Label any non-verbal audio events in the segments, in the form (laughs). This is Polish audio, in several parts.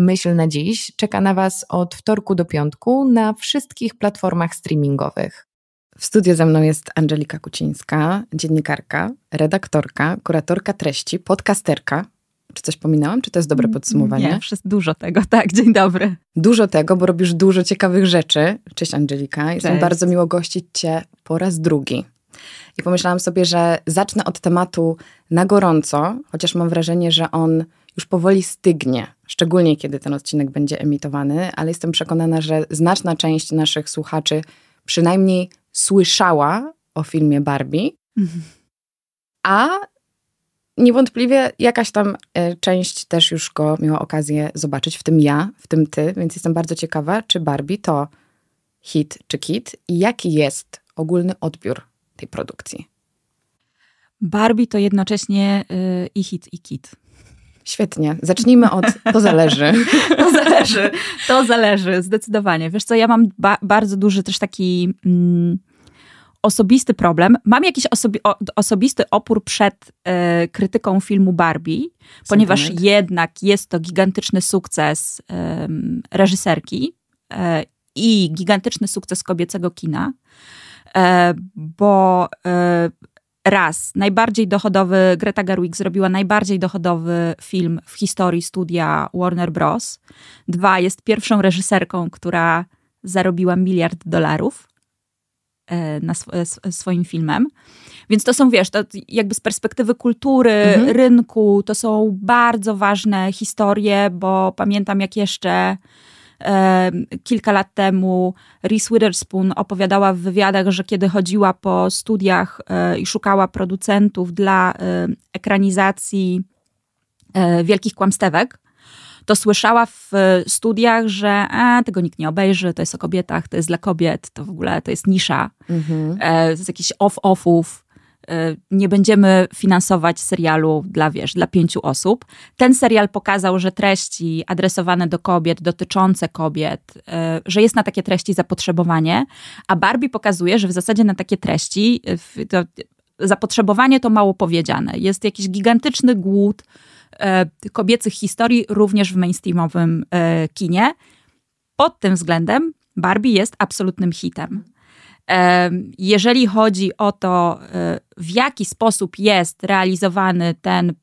Myśl na dziś czeka na Was od wtorku do piątku na wszystkich platformach streamingowych. W studiu ze mną jest Angelika Kucińska, dziennikarka, redaktorka, kuratorka treści, podcasterka. Czy coś pominęłam? Czy to jest dobre mm, podsumowanie? Nie, wszystko, dużo tego, tak. (laughs) Dzień dobry. Dużo tego, bo robisz dużo ciekawych rzeczy. Cześć Angelika. Cześć. Jestem bardzo miło gościć Cię po raz drugi. I pomyślałam sobie, że zacznę od tematu na gorąco, chociaż mam wrażenie, że on już powoli stygnie, szczególnie kiedy ten odcinek będzie emitowany, ale jestem przekonana, że znaczna część naszych słuchaczy przynajmniej słyszała o filmie Barbie, mhm. a niewątpliwie jakaś tam e, część też już go miała okazję zobaczyć, w tym ja, w tym ty, więc jestem bardzo ciekawa, czy Barbie to hit czy kit i jaki jest ogólny odbiór tej produkcji. Barbie to jednocześnie y, i hit, i kit. Świetnie. Zacznijmy od to zależy. (laughs) to zależy. To zależy, zdecydowanie. Wiesz co, ja mam ba bardzo duży też taki mm, osobisty problem. Mam jakiś osobi osobisty opór przed y, krytyką filmu Barbie, ponieważ jednak jest to gigantyczny sukces y, reżyserki y, i gigantyczny sukces kobiecego kina e, bo raz najbardziej dochodowy, Greta Gerwig zrobiła najbardziej dochodowy film w historii studia Warner Bros. Dwa, jest pierwszą reżyserką, która zarobiła miliard dolarów e, na e, sw swoim filmem. Więc to są, wiesz, to jakby z perspektywy kultury, mhm. rynku, to są bardzo ważne historie, bo pamiętam jak jeszcze kilka lat temu Reese Witherspoon opowiadała w wywiadach, że kiedy chodziła po studiach e, i szukała producentów dla e, ekranizacji e, Wielkich Kłamstewek, to słyszała w studiach, że a, tego nikt nie obejrzy, to jest o kobietach, to jest dla kobiet, to w ogóle to jest nisza, mhm. to jest jakiś off-offów. Y, nie będziemy finansować serialu dla, wiesz, dla pięciu osób. Ten serial pokazał, że treści adresowane do kobiet, dotyczące kobiet, y, że jest na takie treści zapotrzebowanie, a Barbie pokazuje, że w zasadzie na takie treści y, to zapotrzebowanie to mało powiedziane. Jest jakiś gigantyczny głód kobiecych historii również w mainstreamowym kinie. Pod tym względem Barbie jest absolutnym hitem. Jeżeli chodzi o to, y, w jaki sposób jest realizowany ten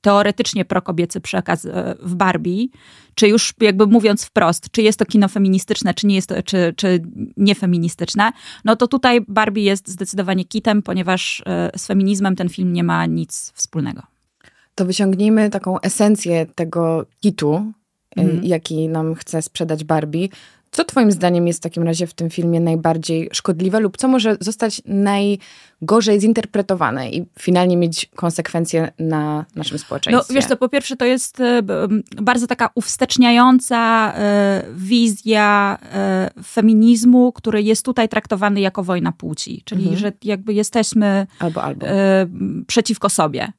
teoretycznie prokobiecy przekaz y, w Barbie, czy już jakby mówiąc wprost, czy jest to kino feministyczne, czy nie jest to, czy, czy niefeministyczne, no to tutaj Barbie jest zdecydowanie kitem, ponieważ y, z feminizmem ten film nie ma nic wspólnego. To wyciągnijmy taką esencję tego kitu, mhm. jaki nam chce sprzedać Barbie. Co Twoim zdaniem jest w takim razie w tym filmie najbardziej szkodliwe, lub co może zostać najgorzej zinterpretowane i finalnie mieć konsekwencje na naszym społeczeństwie? No wiesz to po pierwsze to jest e, bardzo taka uwsteczniająca e, wizja e, feminizmu, który jest tutaj traktowany jako wojna płci, czyli mhm. że jakby jesteśmy albo, albo. przeciwko sobie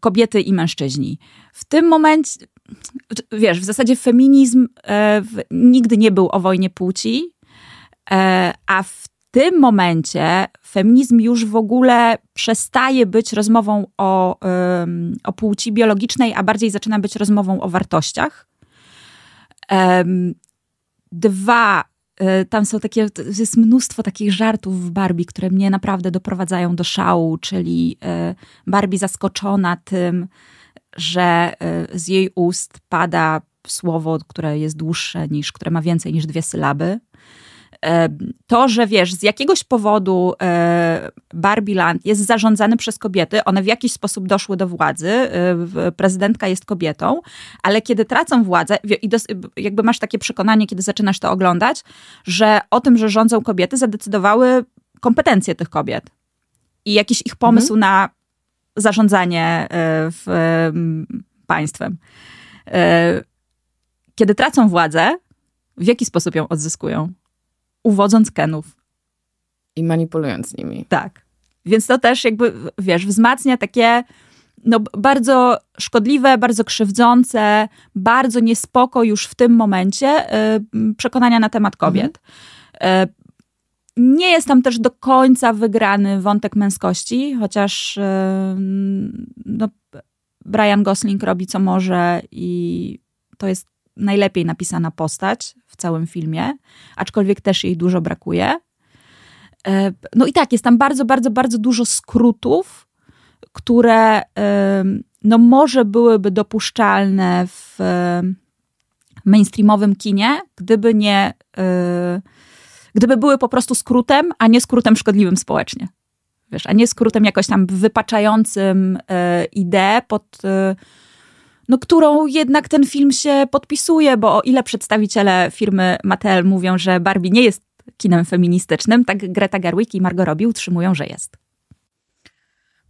kobiety i mężczyźni. W tym momencie, wiesz, w zasadzie feminizm e, w, nigdy nie był o wojnie płci, e, a w tym momencie feminizm już w ogóle przestaje być rozmową o, e, o płci biologicznej, a bardziej zaczyna być rozmową o wartościach. dwa, e, tam są takie, jest mnóstwo takich żartów w Barbie, które mnie naprawdę doprowadzają do szału, czyli e, Barbie zaskoczona tym, że e, z jej ust pada słowo, które jest dłuższe niż, które ma więcej niż dwie sylaby. E, to, że wiesz, z jakiegoś powodu e, Barbie Land jest zarządzany przez kobiety, one w jakiś sposób doszły do władzy, prezydentka jest kobietą, ale kiedy tracą władzę, i jakby masz takie przekonanie, kiedy zaczynasz to oglądać, że o tym, że rządzą kobiety, zadecydowały kompetencje tych kobiet i jakiś ich pomysł mhm. na zarządzanie e, w, państwem. E, kiedy tracą władzę, w jaki sposób ją odzyskują? Uwodząc Kenów. I manipulując nimi. Tak. Więc to też jakby, wiesz, wzmacnia takie no, bardzo szkodliwe, bardzo krzywdzące, bardzo niespoko już w tym momencie y, przekonania na temat kobiet. Mhm. Nie jest tam też do końca wygrany wątek męskości, chociaż e, no, Brian Gosling robi co może i to jest najlepiej napisana postać w całym filmie, aczkolwiek też jej dużo brakuje. E, no i tak, jest tam bardzo, bardzo, bardzo dużo skrótów, które e, no może byłyby dopuszczalne w mainstreamowym kinie, gdyby nie gdyby były po prostu skrótem, a nie skrótem szkodliwym społecznie. Wiesz, a nie skrótem jakoś tam wypaczającym y, e, ideę pod... E, no, którą jednak ten film się podpisuje, bo o ile przedstawiciele firmy Mattel mówią, że Barbie nie jest kinem feministycznym, tak Greta Gerwig i Margot Robbie utrzymują, że jest.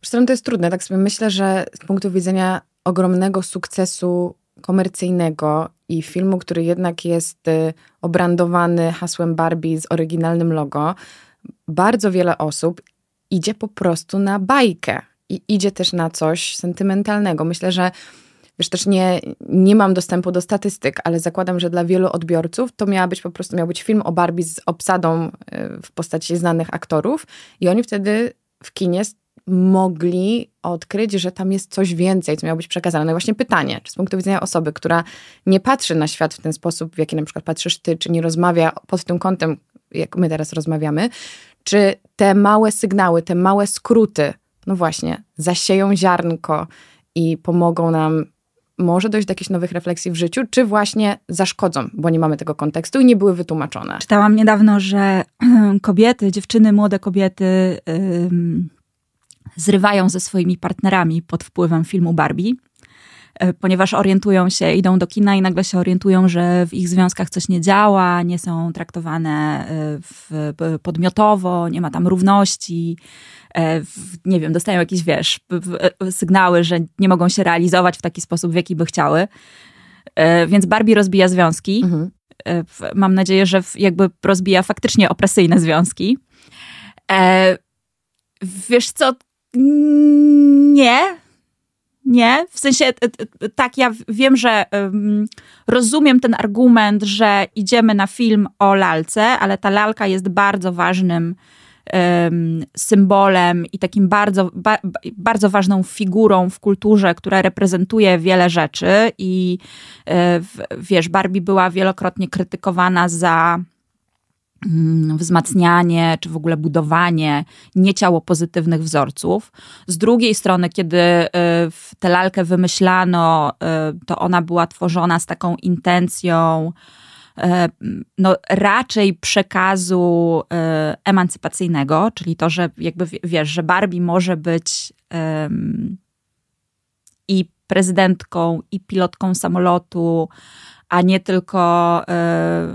Przecież to jest trudne, tak sobie myślę, że z punktu widzenia ogromnego sukcesu komercyjnego i filmu, który jednak jest y, obrandowany hasłem Barbie z oryginalnym logo, bardzo wiele osób idzie po prostu na bajkę i idzie też na coś sentymentalnego. Myślę, że wiesz, też nie, nie mam dostępu do statystyk, ale zakładam, że dla wielu odbiorców to miała być po prostu, miał być film o Barbie z obsadą y, w postaci znanych aktorów i oni wtedy w kinie mogli odkryć, że tam jest coś więcej, co miało być przekazane. No i właśnie pytanie, czy z punktu widzenia osoby, która nie patrzy na świat w ten sposób, w jaki na przykład patrzysz ty, czy nie rozmawia pod tym kątem, jak my teraz rozmawiamy, czy te małe sygnały, te małe skróty, no właśnie, zasieją ziarnko i pomogą nam może dojść do jakichś nowych refleksji w życiu, czy właśnie zaszkodzą, bo nie mamy tego kontekstu i nie były wytłumaczone. Czytałam niedawno, że (clears throat) kobiety, dziewczyny, młode kobiety, zrywają ze swoimi partnerami pod wpływem filmu Barbie, e, ponieważ orientują się, idą do kina i nagle się orientują, że w ich związkach coś nie działa, nie są traktowane e, w, podmiotowo, nie ma tam równości. E, nie wiem, dostają jakieś, wiesz, sygnały, że nie mogą się realizować w taki sposób, w jaki by chciały. Więc Barbie rozbija związki. Mhm. Mam nadzieję, że jakby rozbija faktycznie opresyjne związki. Wiesz co, nie. Nie, w sensie tak, ja wiem, że um, rozumiem ten argument, że idziemy na film o lalce, ale ta lalka jest bardzo ważnym um, symbolem i takim bardzo, ba, bardzo ważną figurą w kulturze, która reprezentuje wiele rzeczy. I e, w, wiesz, Barbie była wielokrotnie krytykowana za Mm, wzmacnianie czy w ogóle budowanie nieciało pozytywnych wzorców. Z drugiej strony, kiedy y, tę lalkę wymyślano, y, to ona była tworzona z taką intencją y, no, raczej przekazu emancypacyjnego, czyli to, że jakby wiesz, że Barbie może być i prezydentką, i pilotką samolotu, a nie tylko.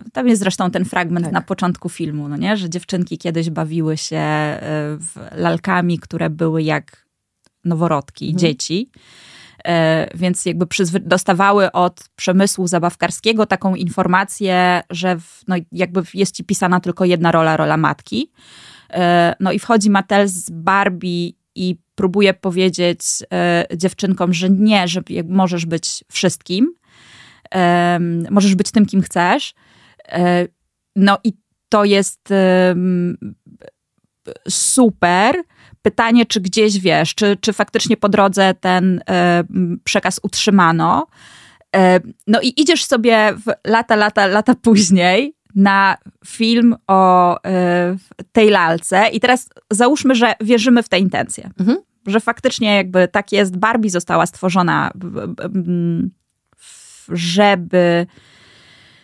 Y, tam jest zresztą ten fragment tak. na początku filmu, no nie? że dziewczynki kiedyś bawiły się e, lalkami, które były jak noworodki, mhm. dzieci. E, więc jakby dostawały od przemysłu zabawkarskiego taką informację, że w, no jakby jest ci pisana tylko jedna rola, rola matki. no i wchodzi Mattel z Barbie i próbuje powiedzieć dziewczynkom, że nie, że możesz być wszystkim, um, możesz być tym, kim chcesz. E, no i to jest um, super. Pytanie, czy gdzieś wiesz, czy, czy faktycznie po drodze ten um, przekaz utrzymano. E, no i idziesz sobie w lata, lata, lata później na film o e, tej lalce i teraz załóżmy, że wierzymy w te intencje. Mhm że faktycznie jakby tak jest, Barbie została stworzona żeby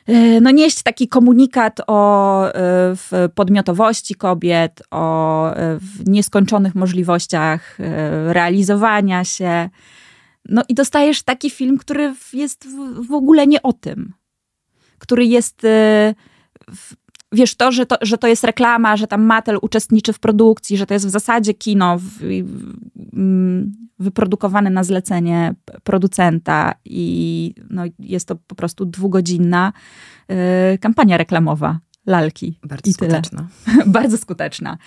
e, no, nieść taki komunikat o e, podmiotowości kobiet, o e, nieskończonych możliwościach realizowania się. No i dostajesz taki film, który jest w ogóle nie o tym, który jest. Wiesz, to że, to, że to jest reklama, że tam Mattel uczestniczy w produkcji, że to jest w zasadzie kino, w, mm, wyprodukowane na zlecenie producenta i no, jest to po prostu dwugodzinna y, kampania reklamowa lalki. Bardzo I skuteczna. Tyle. (laughs) Bardzo skuteczna.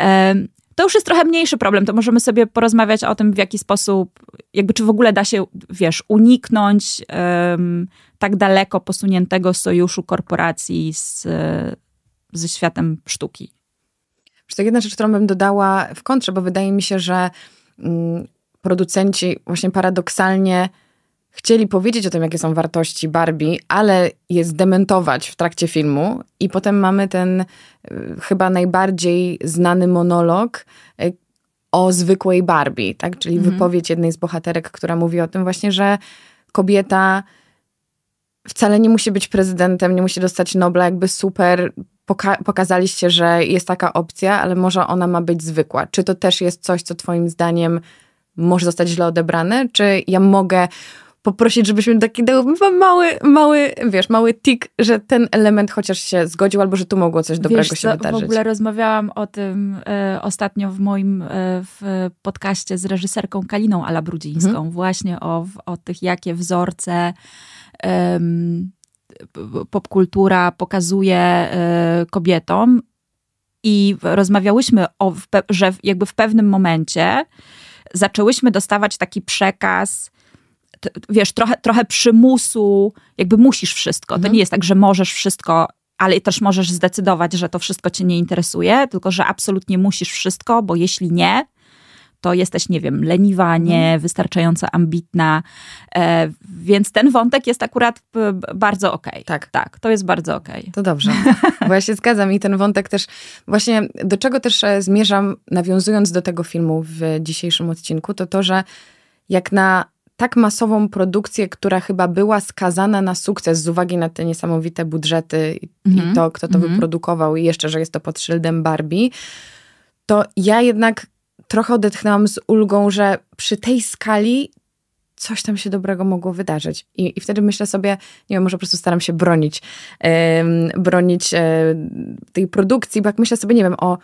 Um, to już jest trochę mniejszy problem, to możemy sobie porozmawiać o tym, w jaki sposób, jakby czy w ogóle da się, wiesz, uniknąć tak daleko posuniętego sojuszu korporacji z, ze światem sztuki. jedna rzecz, którą bym dodała w kontrze, bo wydaje mi się, że mm, producenci właśnie paradoksalnie chcieli powiedzieć o tym, jakie są wartości Barbie, ale je zdementować w trakcie filmu. I potem mamy ten e, chyba najbardziej znany monolog e, o zwykłej Barbie, tak? czyli mhm. wypowiedź jednej z bohaterek, która mówi o tym właśnie, że kobieta wcale nie musi być prezydentem, nie musi dostać Nobla, jakby super. Poka pokazaliście, że jest taka opcja, ale może ona ma być zwykła. Czy to też jest coś, co Twoim zdaniem może zostać źle odebrane? Czy ja mogę poprosić, żebyśmy taki dał mały, mały, wiesz, mały tik, że ten element chociaż się zgodził, albo że tu mogło coś dobrego wiesz, się co, wydarzyć. W ogóle rozmawiałam o tym e, ostatnio w moim e, w podcaście z reżyserką Kaliną Alabrudzińską, mhm. właśnie o, o tych, jakie wzorce popkultura pokazuje e, kobietom. I rozmawiałyśmy o, że jakby w pewnym momencie zaczęłyśmy dostawać taki przekaz, wiesz, trochę, trochę przymusu, jakby musisz wszystko. Mhm. To nie jest tak, że możesz wszystko, ale też możesz zdecydować, że to wszystko cię nie interesuje, tylko że absolutnie musisz wszystko, bo jeśli nie, to jesteś, nie wiem, leniwa, nie mhm. wystarczająco ambitna. E, więc ten wątek jest akurat bardzo okej. Okay. Tak. Tak, to jest bardzo okej. Okay. To dobrze, bo ja się (laughs) zgadzam i ten wątek też, właśnie do czego też e, zmierzam, nawiązując do tego filmu w dzisiejszym odcinku, to to, że jak na tak masową produkcję, która chyba była skazana na sukces z uwagi na te niesamowite budżety i mhm. to, kto to mhm. wyprodukował, i jeszcze, że jest to pod szyldem Barbie, to ja jednak trochę odetchnęłam z ulgą, że przy tej skali coś tam się dobrego mogło wydarzyć. I, i wtedy myślę sobie, nie wiem, może po prostu staram się bronić, yy, bronić yy, tej produkcji, bo jak myślę sobie, nie wiem, o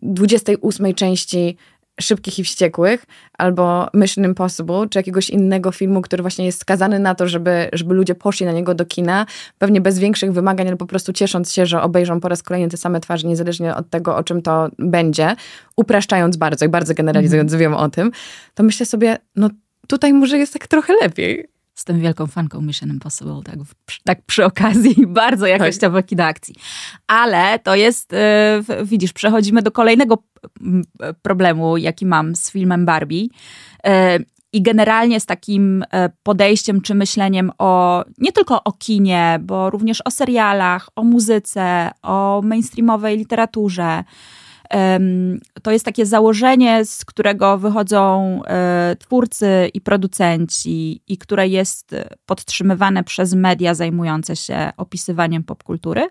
28 części Szybkich i Wściekłych albo Mission Impossible, czy jakiegoś innego filmu, który właśnie jest skazany na to, żeby, żeby ludzie poszli na niego do kina, pewnie bez większych wymagań, ale po prostu ciesząc się, że obejrzą po raz kolejny te same twarze, niezależnie od tego, o czym to będzie, upraszczając bardzo i bardzo generalizując, mm. wiem o tym, to myślę sobie, no tutaj może jest tak trochę lepiej. Jestem wielką fanką Mission Impossible, tak, tak przy okazji, (laughs) bardzo jakościowo tak. kino akcji. Ale to jest, y, widzisz, przechodzimy do kolejnego e, problemu, jaki mam z filmem Barbie y, i generalnie z takim e, podejściem czy myśleniem o nie tylko o kinie, bo również o serialach, o muzyce, o mainstreamowej literaturze. To jest takie założenie, z którego wychodzą e, twórcy i producenci i które jest podtrzymywane przez media zajmujące się opisywaniem popkultury.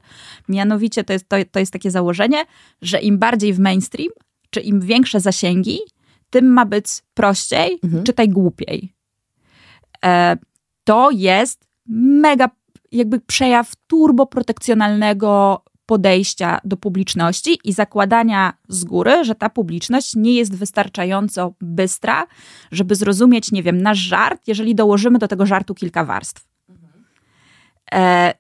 Mianowicie to jest, to, to jest takie założenie, że im bardziej w mainstream, czy im większe zasięgi, tym ma być prościej, mhm. czytaj głupiej. E, to jest mega jakby przejaw turboprotekcjonalnego podejścia do publiczności i zakładania z góry, że ta publiczność nie jest wystarczająco bystra, żeby zrozumieć, nie wiem, nasz żart, jeżeli dołożymy do tego żartu kilka warstw. E,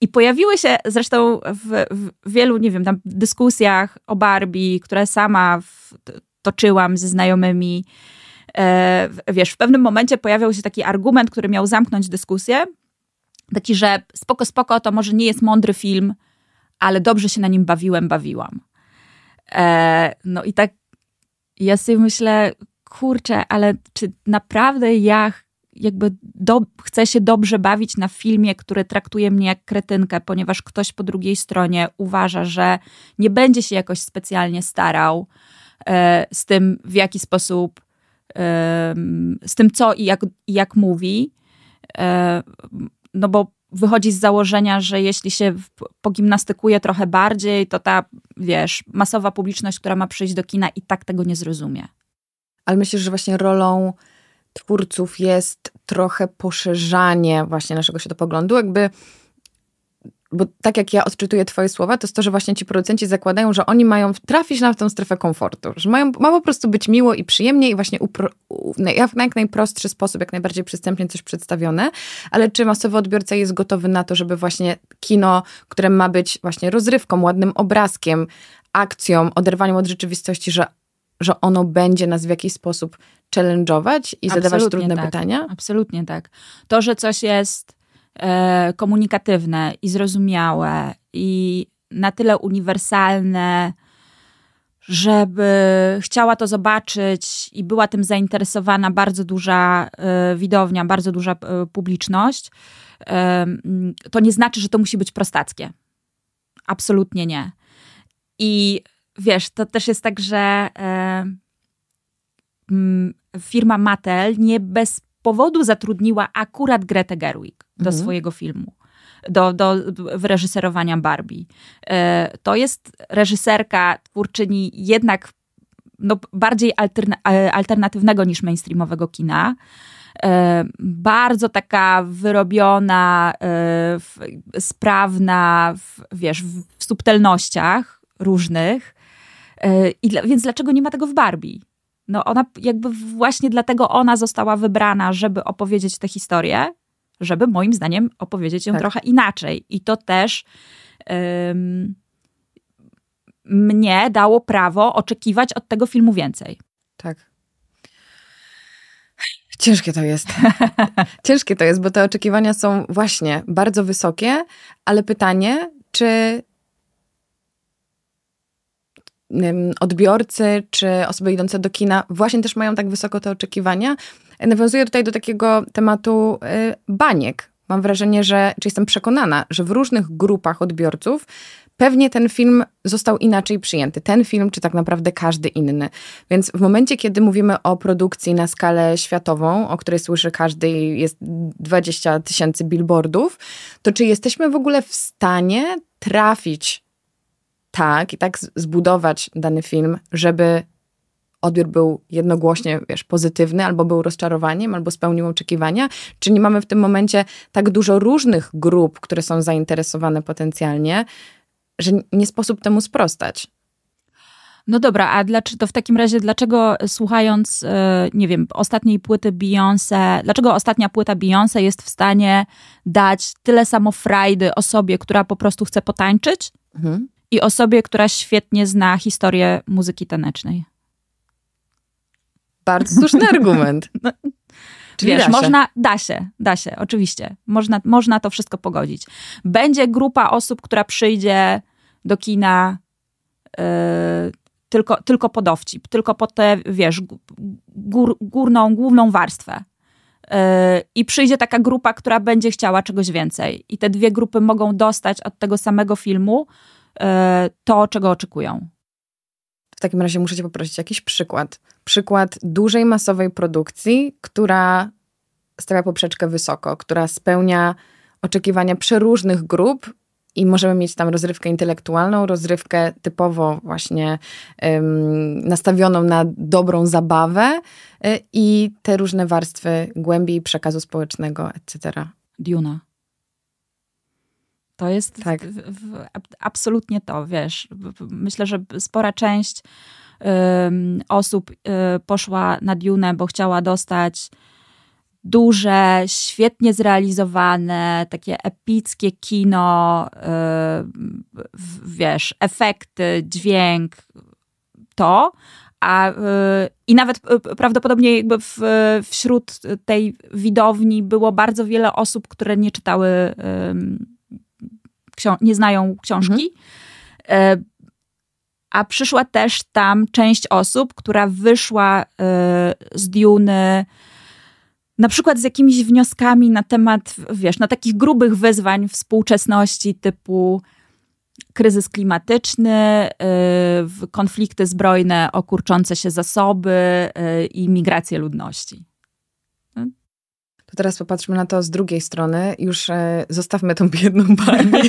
I pojawiły się zresztą w, w, wielu, nie wiem, tam dyskusjach o Barbie, które sama w, toczyłam ze znajomymi. E, wiesz, w pewnym momencie pojawiał się taki argument, który miał zamknąć dyskusję. Taki, że spoko, spoko, to może nie jest mądry film, ale dobrze się na nim bawiłem, bawiłam. E, no i tak ja sobie myślę, kurczę, ale czy naprawdę ja jakby do, chcę się dobrze bawić na filmie, który traktuje mnie jak kretynkę, ponieważ ktoś po drugiej stronie uważa, że nie będzie się jakoś specjalnie starał e, z tym, w jaki sposób, e, z tym co i jak, i jak mówi. E, no bo wychodzi z założenia, że jeśli się pogimnastykuje trochę bardziej, to ta, wiesz, masowa publiczność, która ma przyjść do kina i tak tego nie zrozumie. Ale myślisz, że właśnie rolą twórców jest trochę poszerzanie właśnie naszego światopoglądu, jakby bo tak jak ja odczytuję twoje słowa, to jest to, że właśnie ci producenci zakładają, że oni mają trafić na tę strefę komfortu, że mają, ma po prostu być miło i przyjemnie i właśnie upro, na jak najprostszy sposób, jak najbardziej przystępnie coś przedstawione, ale czy masowy odbiorca jest gotowy na to, żeby właśnie kino, które ma być właśnie rozrywką, ładnym obrazkiem, akcją, oderwaniem od rzeczywistości, że że ono będzie nas w jakiś sposób challenge'ować i Absolutnie zadawać trudne tak. pytania? Absolutnie tak. To, że coś jest E, komunikatywne i zrozumiałe i na tyle uniwersalne, żeby chciała to zobaczyć i była tym zainteresowana bardzo duża e, widownia, bardzo duża e, publiczność, to nie znaczy, że to musi być prostackie. Absolutnie nie. I wiesz, to też jest tak, że firma Mattel nie bez powodu zatrudniła akurat Gretę Gerwig do mhm. swojego filmu. Do, do wyreżyserowania Barbie. E, to jest reżyserka, twórczyni jednak no, bardziej alterna e, alternatywnego niż mainstreamowego kina. E, bardzo taka wyrobiona, sprawna, w, wiesz, w, subtelnościach różnych. I dla, więc dlaczego nie ma tego w Barbie? No ona jakby właśnie dlatego ona została wybrana, żeby opowiedzieć tę historię żeby moim zdaniem opowiedzieć ją tak. trochę inaczej. I to też mnie dało prawo oczekiwać od tego filmu więcej. Tak. Ciężkie to jest. (laughs) Ciężkie to jest, bo te oczekiwania są właśnie bardzo wysokie, ale pytanie, czy odbiorcy, czy osoby idące do kina właśnie też mają tak wysoko te oczekiwania? Nawiązuję tutaj do takiego tematu y, baniek. Mam wrażenie, że, czy jestem przekonana, że w różnych grupach odbiorców pewnie ten film został inaczej przyjęty. Ten film, czy tak naprawdę każdy inny. Więc w momencie, kiedy mówimy o produkcji na skalę światową, o której słyszy każdy jest 20 tysięcy billboardów, to czy jesteśmy w ogóle w stanie trafić tak i tak zbudować dany film, żeby odbiór był jednogłośnie, wiesz, pozytywny, albo był rozczarowaniem, albo spełnił oczekiwania? Czy nie mamy w tym momencie tak dużo różnych grup, które są zainteresowane potencjalnie, że nie sposób temu sprostać? No dobra, a dlaczego, to w takim razie dlaczego słuchając, e, nie wiem, ostatniej płyty Beyoncé, dlaczego ostatnia płyta Beyoncé jest w stanie dać tyle samo frajdy osobie, która po prostu chce potańczyć mhm. i osobie, która świetnie zna historię muzyki tanecznej? Bardzo słuszny argument. (laughs) No, Czyli wiesz, da można, da się, da się, oczywiście. Można, można to wszystko pogodzić. Będzie grupa osób, która przyjdzie do kina yy, tylko, tylko po dowcip, tylko po tę, wiesz, gór, górną, główną warstwę. Yy, I przyjdzie taka grupa, która będzie chciała czegoś więcej. I te dwie grupy mogą dostać od tego samego filmu yy, to, czego oczekują. W takim razie muszę cię poprosić jakiś przykład. Przykład dużej masowej produkcji, która stawia poprzeczkę wysoko, która spełnia oczekiwania przeróżnych grup i możemy mieć tam rozrywkę intelektualną, rozrywkę typowo właśnie ym, nastawioną na dobrą zabawę y, i te różne warstwy głębi przekazu społecznego, etc. Duna. To jest tak. w, w, absolutnie to, wiesz. Myślę, że spora część y, osób y, poszła na Dune, bo chciała dostać duże, świetnie zrealizowane, takie epickie kino, y, wiesz, efekty, dźwięk, to, a, y, I nawet y, prawdopodobnie jakby w, wśród tej widowni było bardzo wiele osób, które nie czytały ksią- nie znają książki. Mhm. E, a przyszła też tam część osób, która wyszła e, z Duny na przykład z jakimiś wnioskami na temat, wiesz, na takich grubych wyzwań współczesności typu kryzys klimatyczny, e, konflikty zbrojne okurczące się zasoby i migrację ludności to teraz popatrzmy na to z drugiej strony. Już e, zostawmy tą biedną Barbie.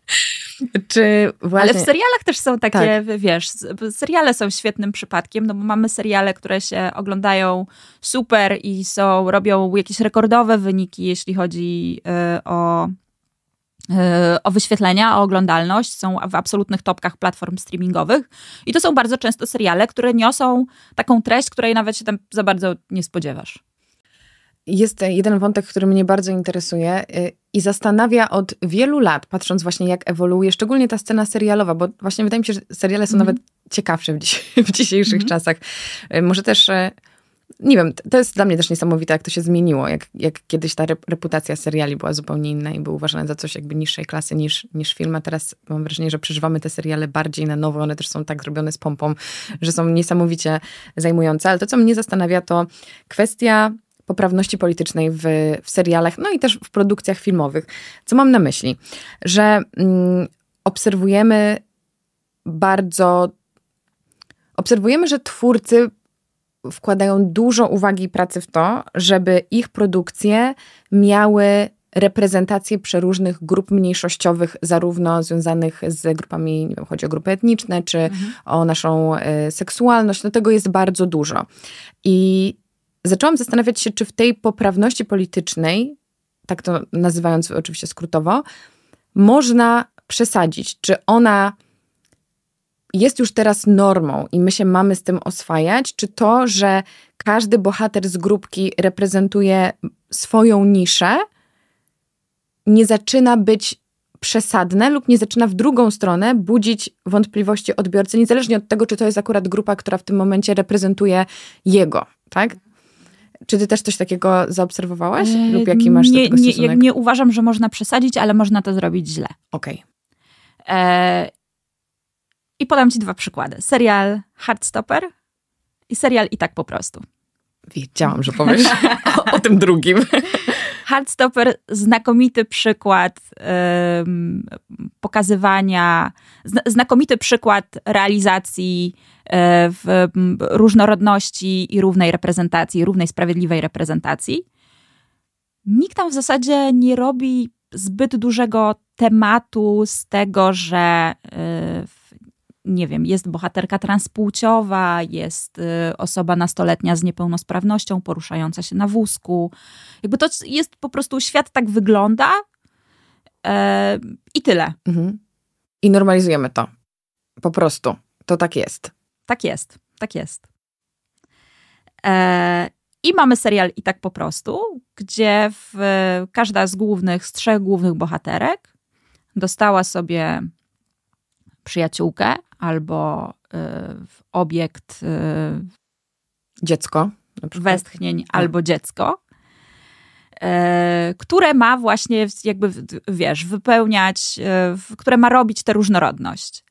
(laughs) Czy właśnie... Ale w serialach też są takie, tak. wiesz, seriale są świetnym przypadkiem, no bo mamy seriale, które się oglądają super i są, robią jakieś rekordowe wyniki, jeśli chodzi y, o e, o wyświetlenia, o oglądalność, są w absolutnych topkach platform streamingowych. I to są bardzo często seriale, które niosą taką treść, której nawet się tam za bardzo nie spodziewasz jest jeden wątek, który mnie bardzo interesuje y, i zastanawia od wielu lat, patrząc właśnie jak ewoluuje, szczególnie ta scena serialowa, bo właśnie wydaje mi się, że seriale są mm. nawet ciekawsze w, (laughs) w dzisiejszych mm. czasach. Y, może też, y, nie wiem, to jest dla mnie też niesamowite, jak to się zmieniło, jak, jak kiedyś ta reputacja seriali była zupełnie inna i była uważana za coś jakby niższej klasy niż, niż film, a teraz mam wrażenie, że przeżywamy te seriale bardziej na nowo, one też są tak zrobione z pompą, że są niesamowicie zajmujące, ale to, co mnie zastanawia, to kwestia poprawności politycznej w, w serialach, no i też w produkcjach filmowych. Co mam na myśli? Że mm, obserwujemy bardzo. Obserwujemy, że twórcy wkładają dużo uwagi i pracy w to, żeby ich produkcje miały reprezentację przeróżnych grup mniejszościowych, zarówno związanych z grupami, nie wiem, chodzi o grupy etniczne, czy mhm. o naszą y, seksualność. No tego jest bardzo dużo. I zaczęłam zastanawiać się, czy w tej poprawności politycznej, tak to nazywając oczywiście skrótowo, można przesadzić, czy ona jest już teraz normą i my się mamy z tym oswajać, czy to, że każdy bohater z grupki reprezentuje swoją niszę, nie zaczyna być przesadne lub nie zaczyna w drugą stronę budzić wątpliwości odbiorcy, niezależnie od tego, czy to jest akurat grupa, która w tym momencie reprezentuje jego, tak? Czy ty też coś takiego zaobserwowałaś? Yy, Lub jaki masz nie, do tego stosunek? nie, nie uważam, że można przesadzić, ale można to zrobić źle. Okej. Okay. E, I podam ci dwa przykłady. Serial Hardstopper i serial I tak po prostu. Wiedziałam, że powiesz o, o, tym drugim. Hardstopper, (laughs) znakomity przykład pokazywania, zna, znakomity przykład realizacji E, w różnorodności i równej reprezentacji, równej sprawiedliwej reprezentacji. Nikt tam w zasadzie nie robi zbyt dużego tematu z tego, że e, nie wiem, jest bohaterka transpłciowa, jest e, osoba nastoletnia z niepełnosprawnością, poruszająca się na wózku. Jakby to jest po prostu świat tak wygląda i tyle. Mhm. I normalizujemy to. Po prostu. To tak jest. Tak jest, tak jest. E, I mamy serial I tak po prostu, gdzie w, każda z głównych, z trzech głównych bohaterek dostała sobie przyjaciółkę albo y, obiekt. Y, dziecko. Westchnień tak. albo dziecko e, które ma właśnie jakby, wiesz, wypełniać, e, które ma robić tę różnorodność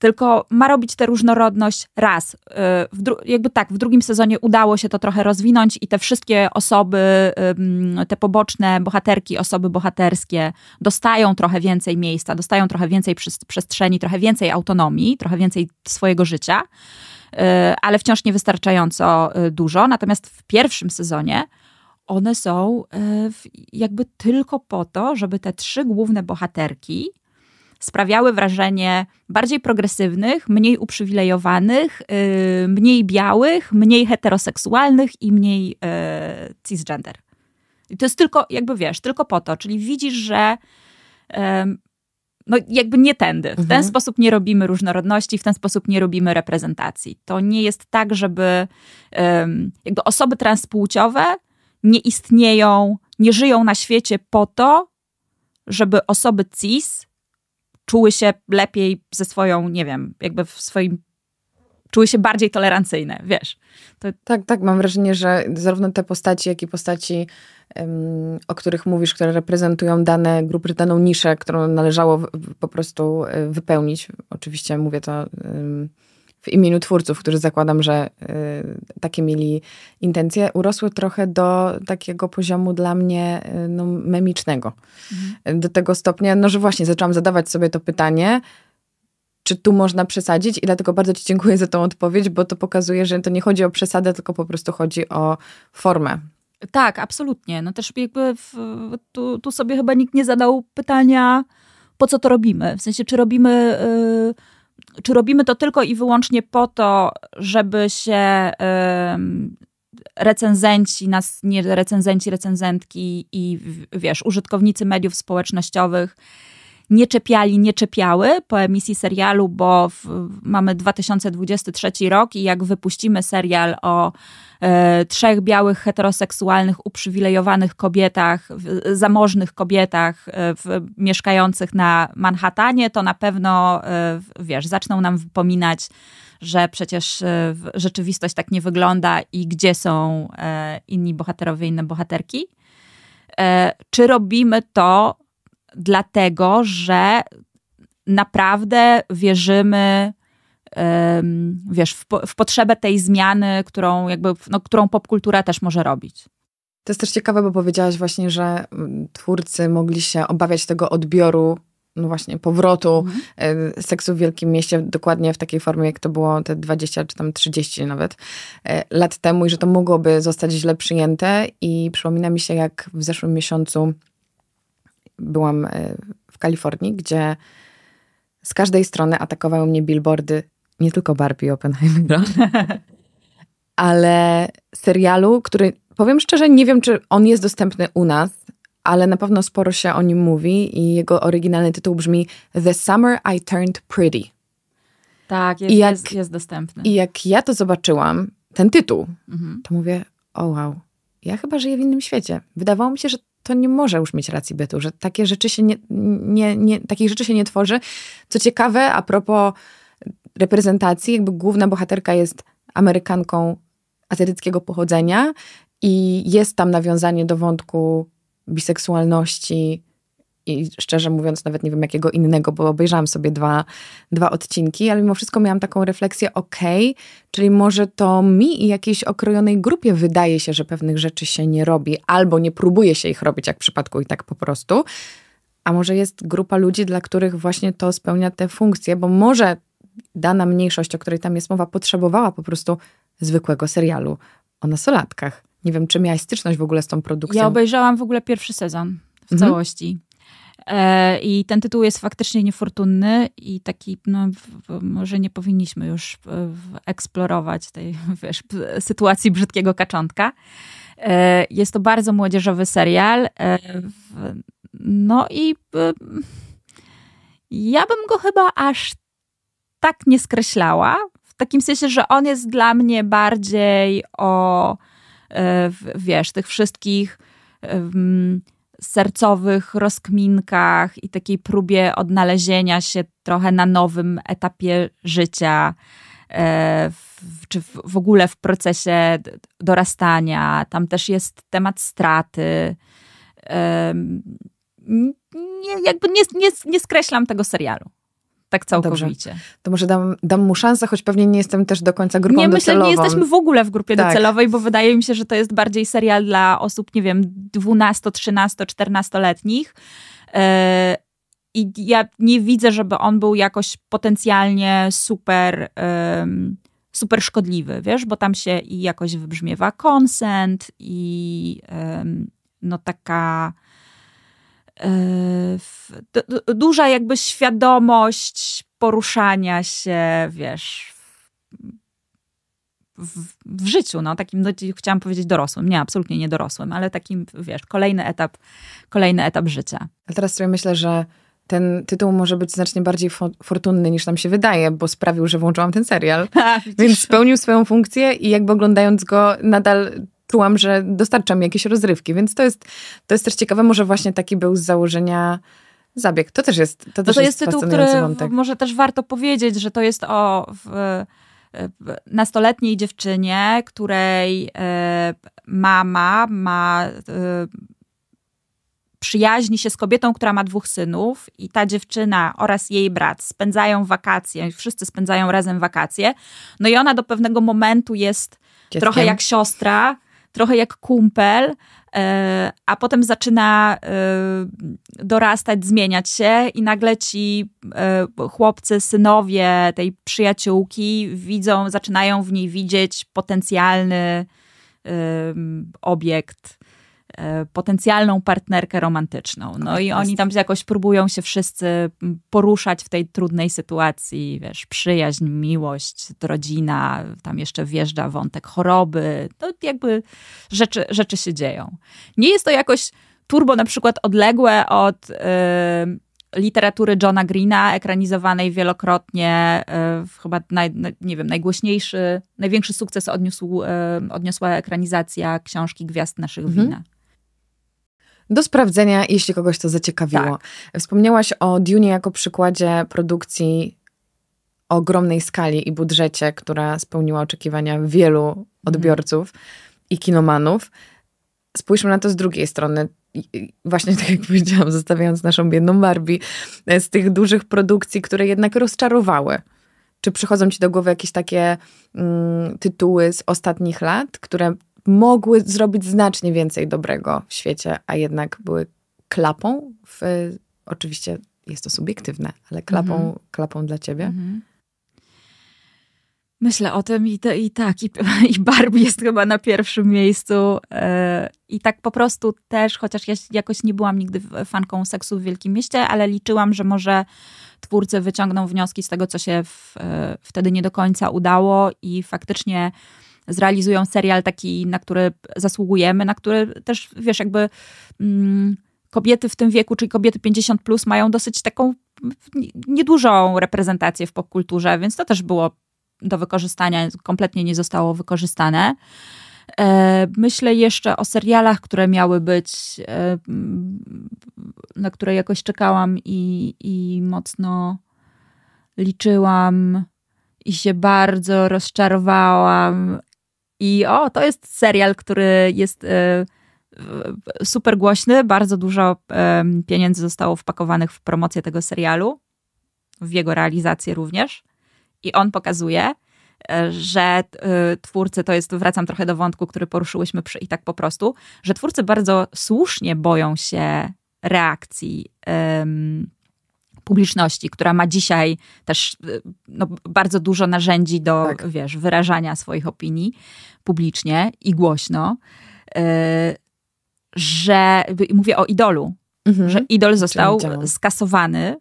tylko ma robić tę różnorodność raz. Y, jakby tak, w drugim sezonie udało się to trochę rozwinąć i te wszystkie osoby, te poboczne bohaterki, osoby bohaterskie dostają trochę więcej miejsca, dostają trochę więcej przestrzeni, trochę więcej autonomii, trochę więcej swojego życia, y, ale wciąż niewystarczająco y, dużo. Natomiast w pierwszym sezonie one są jakby tylko po to, żeby te trzy główne bohaterki sprawiały wrażenie bardziej progresywnych, mniej uprzywilejowanych, yy, mniej białych, mniej heteroseksualnych i mniej yy, cisgender. I to jest tylko, jakby wiesz, tylko po to. Czyli widzisz, że yy, no jakby nie tędy. W mhm. ten sposób nie robimy różnorodności, w ten sposób nie robimy reprezentacji. To nie jest tak, żeby jakby osoby transpłciowe nie istnieją, nie żyją na świecie po to, żeby osoby cis czuły się lepiej ze swoją, nie wiem, jakby w swoim czuły się bardziej tolerancyjne, wiesz. To... Tak, tak, mam wrażenie, że zarówno te postaci, jak i postaci, um, o których mówisz, które reprezentują dane grupy, daną niszę, którą należało w, po prostu e, wypełnić. Oczywiście mówię to um, w imieniu twórców, którzy zakładam, że y, takie mieli intencje, urosły trochę do takiego poziomu dla mnie y, no, memicznego. Mhm. Do tego stopnia, no że właśnie zaczęłam zadawać sobie to pytanie, czy tu można przesadzić i dlatego bardzo Ci dziękuję za tą odpowiedź, bo to pokazuje, że to nie chodzi o przesadę, tylko po prostu chodzi o formę. Tak, absolutnie. No też jakby w, tu, tu sobie chyba nikt nie zadał pytania, po co to robimy. W sensie, czy robimy... Yy czy robimy to tylko i wyłącznie po to, żeby się recenzenci, nas nie recenzenci, recenzentki i wiesz, użytkownicy mediów społecznościowych nie czepiali, nie czepiały po emisji serialu, bo w, mamy 2023 rok i jak wypuścimy serial o e, trzech białych, heteroseksualnych, uprzywilejowanych kobietach, w, zamożnych kobietach e, w, mieszkających na Manhattanie, to na pewno, e, wiesz, zaczną nam wypominać, że przecież e, rzeczywistość tak nie wygląda i gdzie są e, inni bohaterowie, inne bohaterki. E, czy robimy to dlatego że naprawdę wierzymy wiesz, w, w, potrzebę tej zmiany, którą, jakby, no, którą popkultura też może robić. To jest też ciekawe, bo powiedziałaś właśnie, że mm, twórcy mogli się obawiać tego odbioru, no właśnie, powrotu mhm. seksu w Wielkim Mieście, dokładnie w takiej formie, jak to było te 20 czy tam 30 nawet e, lat temu i że to mogłoby zostać źle przyjęte i przypomina mi się, jak w zeszłym miesiącu byłam e, w Kalifornii, gdzie z każdej strony atakowały mnie billboardy nie tylko Barbie i Oppenheimera, (laughs) ale serialu, który powiem szczerze, nie wiem, czy on jest dostępny u nas, ale na pewno sporo się o nim mówi i jego oryginalny tytuł brzmi The Summer I Turned Pretty. Tak, jest, I jak, jest, jest dostępny. I jak ja to zobaczyłam, ten tytuł, mhm. to mówię, o oh wow, ja chyba żyję w innym świecie. Wydawało mi się, że to nie może już mieć racji bytu, że takie rzeczy się nie, nie, nie, takich rzeczy się nie tworzy. Co ciekawe, a propos reprezentacji, jakby główna bohaterka jest Amerykanką azjatyckiego pochodzenia i jest tam nawiązanie do wątku biseksualności i szczerze mówiąc nawet nie wiem jakiego innego, bo obejrzałam sobie dwa, dwa odcinki, ale mimo wszystko miałam taką refleksję, okej, okay, czyli może to mi i jakiejś okrojonej grupie wydaje się, że pewnych rzeczy się nie robi albo nie próbuje się ich robić, jak w przypadku i tak po prostu. A może jest grupa ludzi, dla których właśnie to spełnia te funkcje, bo może dana mniejszość, o której tam jest mowa, potrzebowała po prostu zwykłego serialu o nasolatkach. Nie wiem, czy miałaś styczność w ogóle z tą produkcją. Ja obejrzałam w ogóle pierwszy sezon w mhm. całości. E, I ten tytuł jest faktycznie niefortunny i taki, no, może nie powinniśmy już eksplorować tej (laughs) wiesz, sytuacji brzydkiego kaczątka. E, jest to bardzo młodzieżowy serial. E, no i ja bym go chyba aż tak nie skreślała. W takim sensie, że on jest dla mnie bardziej o, wiesz, tych wszystkich sercowych rozkminkach i takiej próbie odnalezienia się trochę na nowym etapie życia, e, w, czy w ogóle w procesie dorastania. Tam też jest temat straty. Nie, jakby nie, nie, nie skreślam tego serialu tak całkowicie. Dobrze. To może dam, dam mu szansę, choć pewnie nie jestem też do końca grupą nie, docelową. Nie, myślę, nie jesteśmy w ogóle w grupie tak. docelowej, bo wydaje mi się, że to jest bardziej serial dla osób, nie wiem, 12, 13, 14-letnich. I ja nie widzę, żeby on był jakoś potencjalnie super... super szkodliwy, wiesz, bo tam się i jakoś wybrzmiewa konsent i no taka E, duża jakby świadomość poruszania się, wiesz, w, w, życiu, no takim, no, chciałam powiedzieć dorosłym, nie, absolutnie nie dorosłym, ale takim, wiesz, kolejny etap, kolejny etap życia. A teraz sobie myślę, że ten tytuł może być znacznie bardziej fo fortunny niż nam się wydaje, bo sprawił, że włączyłam ten serial. (laughs) więc spełnił swoją funkcję i jakby oglądając go nadal czułam, że dostarczam jakieś rozrywki, więc to jest, to jest też ciekawe. Może właśnie taki był z założenia zabieg. To też jest To, no też to jest, jest tytuł, który wątek. może też warto powiedzieć, że to jest o w, e, w nastoletniej dziewczynie, której y, mama ma... Y, przyjaźni się z kobietą, która ma dwóch synów, i ta dziewczyna oraz jej brat spędzają wakacje, wszyscy spędzają razem wakacje. No i ona do pewnego momentu jest Dzieckiem. trochę jak siostra, trochę jak kumpel, e, a potem zaczyna e, dorastać, zmieniać się i nagle ci e, chłopcy, synowie tej przyjaciółki widzą, zaczynają w niej widzieć potencjalny obiekt E, potencjalną partnerkę romantyczną. No i oni tam jakoś próbują się wszyscy mm, poruszać w tej trudnej sytuacji, wiesz, przyjaźń, miłość, rodzina, tam jeszcze wjeżdża wątek choroby, no jakby rzeczy, rzeczy się dzieją. Nie jest to jakoś turbo na przykład odległe od... Y, literatury Johna Greena, ekranizowanej wielokrotnie, y, chyba naj, nie wiem, najgłośniejszy, największy sukces odniósł, y, odniosła ekranizacja książki Gwiazd naszych mhm. wina. Do sprawdzenia, jeśli kogoś to zaciekawiło. Tak. Wspomniałaś o Dune jako przykładzie produkcji o ogromnej skali i budżecie, która spełniła oczekiwania wielu mhm. odbiorców mhm. i kinomanów. Spójrzmy na to z drugiej strony. właśnie tak jak (laughs) powiedziałam, zostawiając naszą biedną Barbie, e, z tych dużych produkcji, które jednak rozczarowały. Czy przychodzą ci do głowy jakieś takie mm, tytuły z ostatnich lat, które mogły zrobić znacznie więcej dobrego w świecie, a jednak były klapą w, oczywiście jest to subiektywne, ale klapą, mhm. klapą dla ciebie. Mhm. Myślę o tym i, to, i tak, i, (laughs) i Barbie jest chyba na pierwszym miejscu. E, I tak po prostu też, chociaż ja jakoś nie byłam nigdy fanką seksu w Wielkim Mieście, ale liczyłam, że może twórcy wyciągną wnioski z tego, co się w, e, wtedy nie do końca udało i faktycznie zrealizują serial taki, na który zasługujemy, na który też, wiesz, jakby mm, kobiety w tym wieku, czyli kobiety 50 plus mają dosyć taką niedużą reprezentację w popkulturze, więc to też było do wykorzystania, kompletnie nie zostało wykorzystane. E, myślę jeszcze o serialach, które miały być, e, na które jakoś czekałam i, i mocno liczyłam i się bardzo rozczarowałam i o, to jest serial, który jest e, super głośny, bardzo dużo e, pieniędzy zostało wpakowanych w promocję tego serialu, w jego realizację również. I on pokazuje, e, że twórcy, to jest, wracam trochę do wątku, który poruszyłyśmy przy i tak po prostu, że twórcy bardzo słusznie boją się reakcji publiczności, która ma dzisiaj też y, no, bardzo dużo narzędzi do tak. wiesz, wyrażania swoich opinii publicznie i głośno, yy, że mówię o idolu, mhm. że idol został skasowany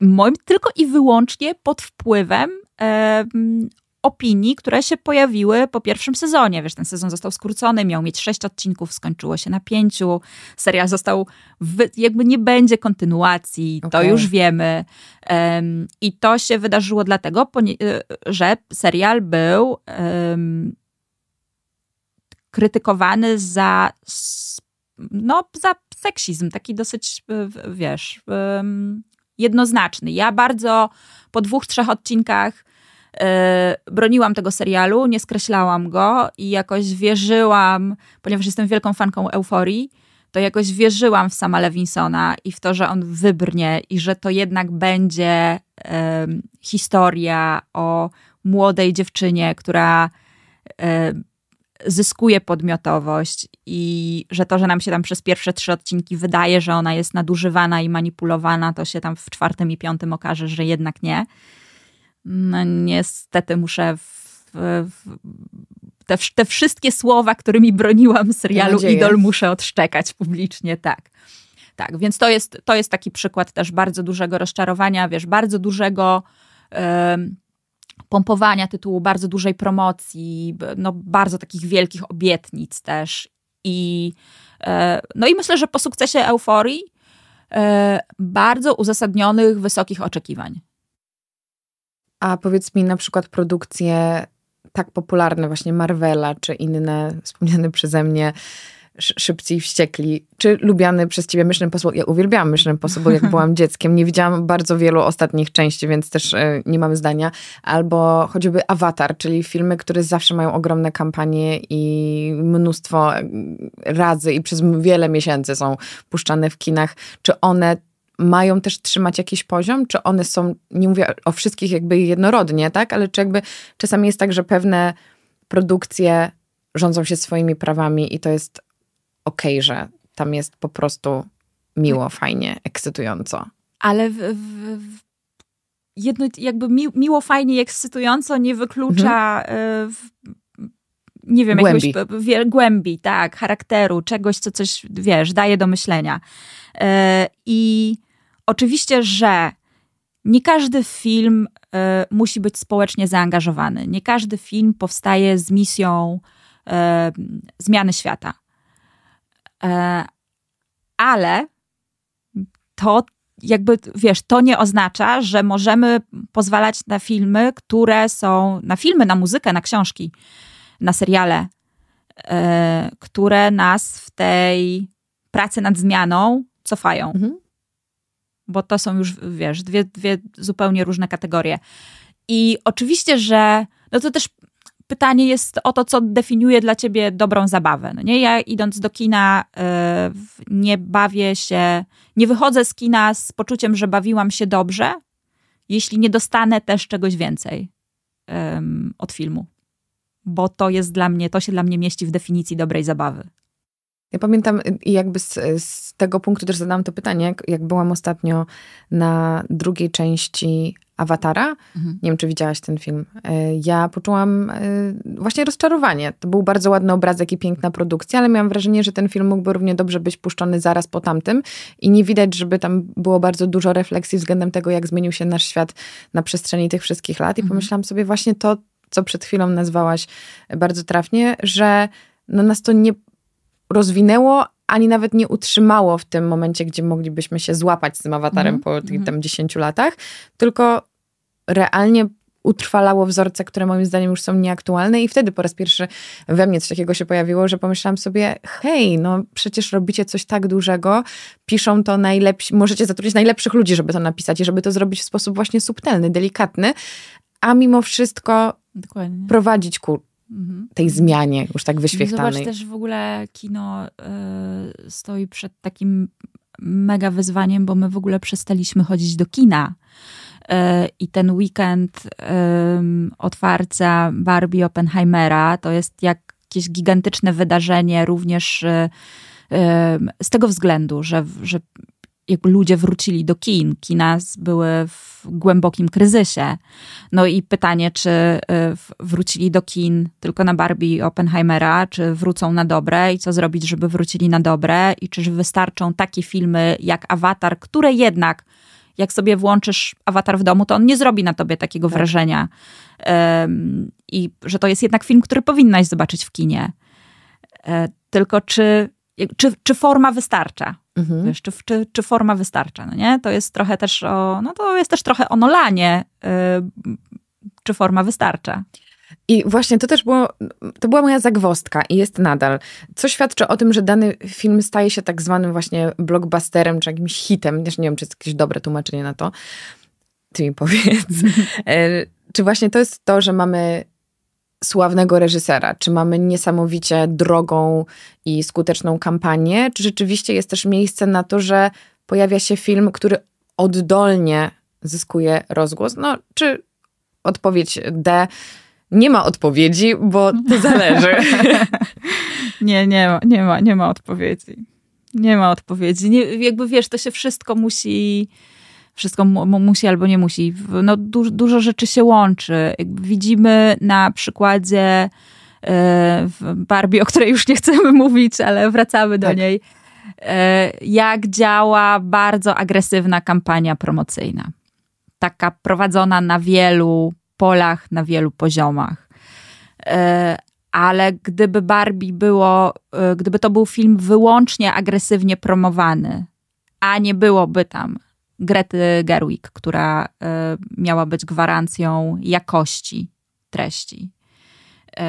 moim tylko i wyłącznie pod wpływem yy, opinii, które się pojawiły po pierwszym sezonie. Wiesz, ten sezon został skrócony, miał mieć sześć odcinków, skończyło się na pięciu. Serial został, jakby nie będzie kontynuacji, okay. to już wiemy. Um, I to się wydarzyło dlatego, e, że serial był um, krytykowany za, no, za seksizm, taki dosyć, wiesz, um, jednoznaczny. Ja bardzo po dwóch, trzech odcinkach E, broniłam tego serialu, nie skreślałam go i jakoś wierzyłam, ponieważ jestem wielką fanką euforii, to jakoś wierzyłam w sama Lewinsona i w to, że on wybrnie i że to jednak będzie historia o młodej dziewczynie, która zyskuje podmiotowość i że to, że nam się tam przez pierwsze trzy odcinki wydaje, że ona jest nadużywana i manipulowana, to się tam w czwartym i piątym okaże, że jednak nie. No, niestety muszę w, w, te, te, wszystkie słowa, którymi broniłam serialu Idol, muszę odszczekać publicznie, tak. Tak, więc to jest, to jest taki przykład też bardzo dużego rozczarowania, wiesz, bardzo dużego pompowania tytułu, bardzo dużej promocji, no, bardzo takich wielkich obietnic też. I, e, no i myślę, że po sukcesie euforii, e, bardzo uzasadnionych, wysokich oczekiwań. A powiedz mi na przykład produkcje tak popularne, właśnie Marvela czy inne wspomniane (laughs) przeze mnie szybcy i wściekli, czy lubiany przez ciebie Myszny Posłuch. Ja uwielbiałam Myszny Posłuch, bo jak (laughs) byłam dzieckiem, nie widziałam bardzo wielu ostatnich części, więc też e, nie mam zdania. Albo choćby Avatar, czyli filmy, które zawsze mają ogromne kampanie i mnóstwo e, razy i przez wiele miesięcy są puszczane w kinach. Czy one mają też trzymać jakiś poziom? Czy one są, nie mówię o wszystkich jakby jednorodnie, tak? Ale czy jakby czasami jest tak, że pewne produkcje rządzą się swoimi prawami i to jest okej, okay, że tam jest po prostu miło, mm. fajnie, ekscytująco. Ale w, w, w jedno, jakby mi, miło, fajnie i ekscytująco nie wyklucza mhm. Y, nie wiem, głębi. jakiegoś głębi, tak, charakteru, czegoś, co coś, wiesz, daje do myślenia. Yy, I Oczywiście, że nie każdy film y, musi być społecznie zaangażowany. Nie każdy film powstaje z misją y, zmiany świata. Y, ale to jakby, wiesz, to nie oznacza, że możemy pozwalać na filmy, które są, na filmy, na muzykę, na książki, na seriale, które nas w tej pracy nad zmianą cofają. Mhm bo to są już, wiesz, dwie, dwie zupełnie różne kategorie. I oczywiście, że no to też pytanie jest o to, co definiuje dla ciebie dobrą zabawę. No nie? Ja idąc do kina yy, nie bawię się, nie wychodzę z kina z poczuciem, że bawiłam się dobrze, jeśli nie dostanę też czegoś więcej yy, od filmu. Bo to jest dla mnie, to się dla mnie mieści w definicji dobrej zabawy. Ja pamiętam y, i jakby z, z, tego punktu też zadałam to pytanie, jak, jak byłam ostatnio na drugiej części Awatara. Mhm. Nie wiem, czy widziałaś ten film. Y, ja poczułam y, właśnie rozczarowanie. To był bardzo ładny obrazek i piękna produkcja, ale miałam wrażenie, że ten film mógłby równie dobrze być puszczony zaraz po tamtym i nie widać, żeby tam było bardzo dużo refleksji względem tego, jak zmienił się nasz świat na przestrzeni tych wszystkich lat. I mhm. pomyślałam sobie właśnie to, co przed chwilą nazwałaś bardzo trafnie, że no nas to nie rozwinęło, ani nawet nie utrzymało w tym momencie, gdzie moglibyśmy się złapać z tym awatarem mm. po tych mhm. tam 10 latach, tylko realnie utrwalało wzorce, które moim zdaniem już są nieaktualne i wtedy po raz pierwszy we mnie coś takiego się pojawiło, że pomyślałam sobie, hej, no przecież robicie coś tak dużego, piszą to najlepsi, możecie zatrudnić najlepszych ludzi, żeby to napisać i żeby to zrobić w sposób właśnie subtelny, delikatny, a mimo wszystko Dokładnie. prowadzić kur. Mhm. tej zmianie już tak wyświechtanej. Zobacz też w ogóle kino y, stoi przed takim mega wyzwaniem, bo my w ogóle przestaliśmy chodzić do kina. Y, I ten weekend y, otwarcia Barbie Oppenheimera to jest jak jakieś gigantyczne wydarzenie również y, z tego względu, że, że jak ludzie wrócili do kin. Kina były w głębokim kryzysie. No i pytanie, czy y, wrócili do kin tylko na Barbie i Oppenheimera, czy wrócą na dobre i co zrobić, żeby wrócili na dobre i czy wystarczą takie filmy jak Avatar, które jednak jak sobie włączysz awatar w domu, to on nie zrobi na tobie takiego tak. wrażenia. Um, I że to jest jednak film, który powinnaś zobaczyć w kinie. E, tylko czy czy, czy forma wystarcza? Mhm. Wiesz, czy, czy, czy, forma wystarcza, no nie? To jest trochę też o, no to jest też trochę o nolanie, yy, czy forma wystarcza. I właśnie to też było, to była moja zagwostka i jest nadal. Co świadczy o tym, że dany film staje się tak zwanym właśnie blockbusterem czy jakimś hitem. Też nie wiem, czy jest jakieś dobre tłumaczenie na to. Ty mi powiedz. (laughs) E, czy właśnie to jest to, że mamy sławnego reżysera? Czy mamy niesamowicie drogą i skuteczną kampanię? Czy rzeczywiście jest też miejsce na to, że pojawia się film, który oddolnie zyskuje rozgłos? No, czy odpowiedź D nie ma odpowiedzi, bo to (laughs) zależy. (laughs) nie, nie ma, nie ma, nie ma odpowiedzi. Nie ma odpowiedzi. Nie, jakby wiesz, to się wszystko musi wszystko mu musi albo nie musi. No, du dużo rzeczy się łączy. widzimy na przykładzie e, Barbie, o której już nie chcemy (laughs) mówić, ale wracamy do tak. niej, e, jak działa bardzo agresywna kampania promocyjna. Taka prowadzona na wielu polach, na wielu poziomach. E, ale gdyby Barbie było, gdyby to był film wyłącznie agresywnie promowany, a nie byłoby tam Grety Gerwig, która y, miała być gwarancją jakości treści. Y,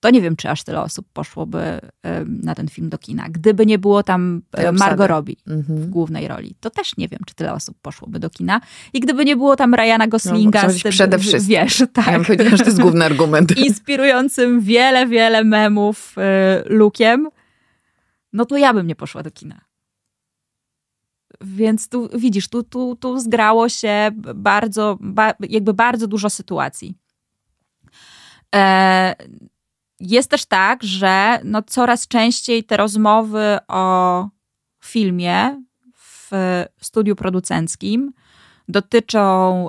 to nie wiem, czy aż tyle osób poszłoby y, na ten film do kina. Gdyby nie było tam Margot Robbie mhm. w głównej roli, to też nie wiem, czy tyle osób poszłoby do kina. I gdyby nie było tam Ryana no, Goslinga no, z tym, przede wszystkim. wiesz, tak. Ja powiedziałam, że to jest główny argument. (laughs) Inspirującym wiele, wiele memów Lukiem, no to ja bym nie poszła do kina. Więc tu widzisz, tu, tu, tu zgrało się bardzo, ba, jakby bardzo dużo sytuacji. E, jest też tak, że no coraz częściej te rozmowy o filmie w studiu producenckim dotyczą,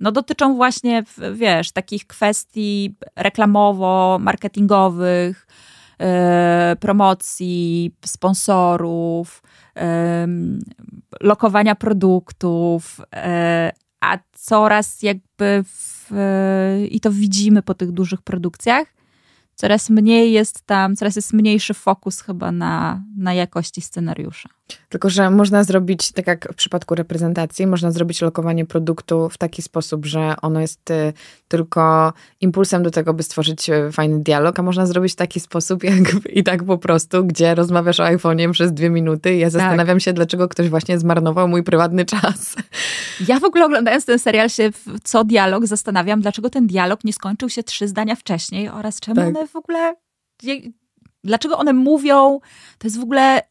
no dotyczą właśnie, wiesz, takich kwestii reklamowo-marketingowych, e, promocji, sponsorów, lokowania produktów, e, a coraz jakby w, e, i to widzimy po tych dużych produkcjach, coraz mniej jest tam, coraz jest mniejszy fokus chyba na, na jakości scenariusza. Tylko, że można zrobić, tak jak w przypadku reprezentacji, można zrobić lokowanie produktu w taki sposób, że ono jest y, tylko impulsem do tego, by stworzyć y, fajny dialog, a można zrobić w taki sposób, (laughs) jak i tak po prostu, gdzie rozmawiasz o iPhone'ie przez dwie minuty i ja tak. zastanawiam tak. się, dlaczego ktoś właśnie zmarnował mój prywatny czas. (laughs) Ja w ogóle oglądając ten serial się w co dialog zastanawiam, dlaczego ten dialog nie skończył się trzy zdania wcześniej oraz czemu tak. one w ogóle dlaczego one mówią, to jest w ogóle, y,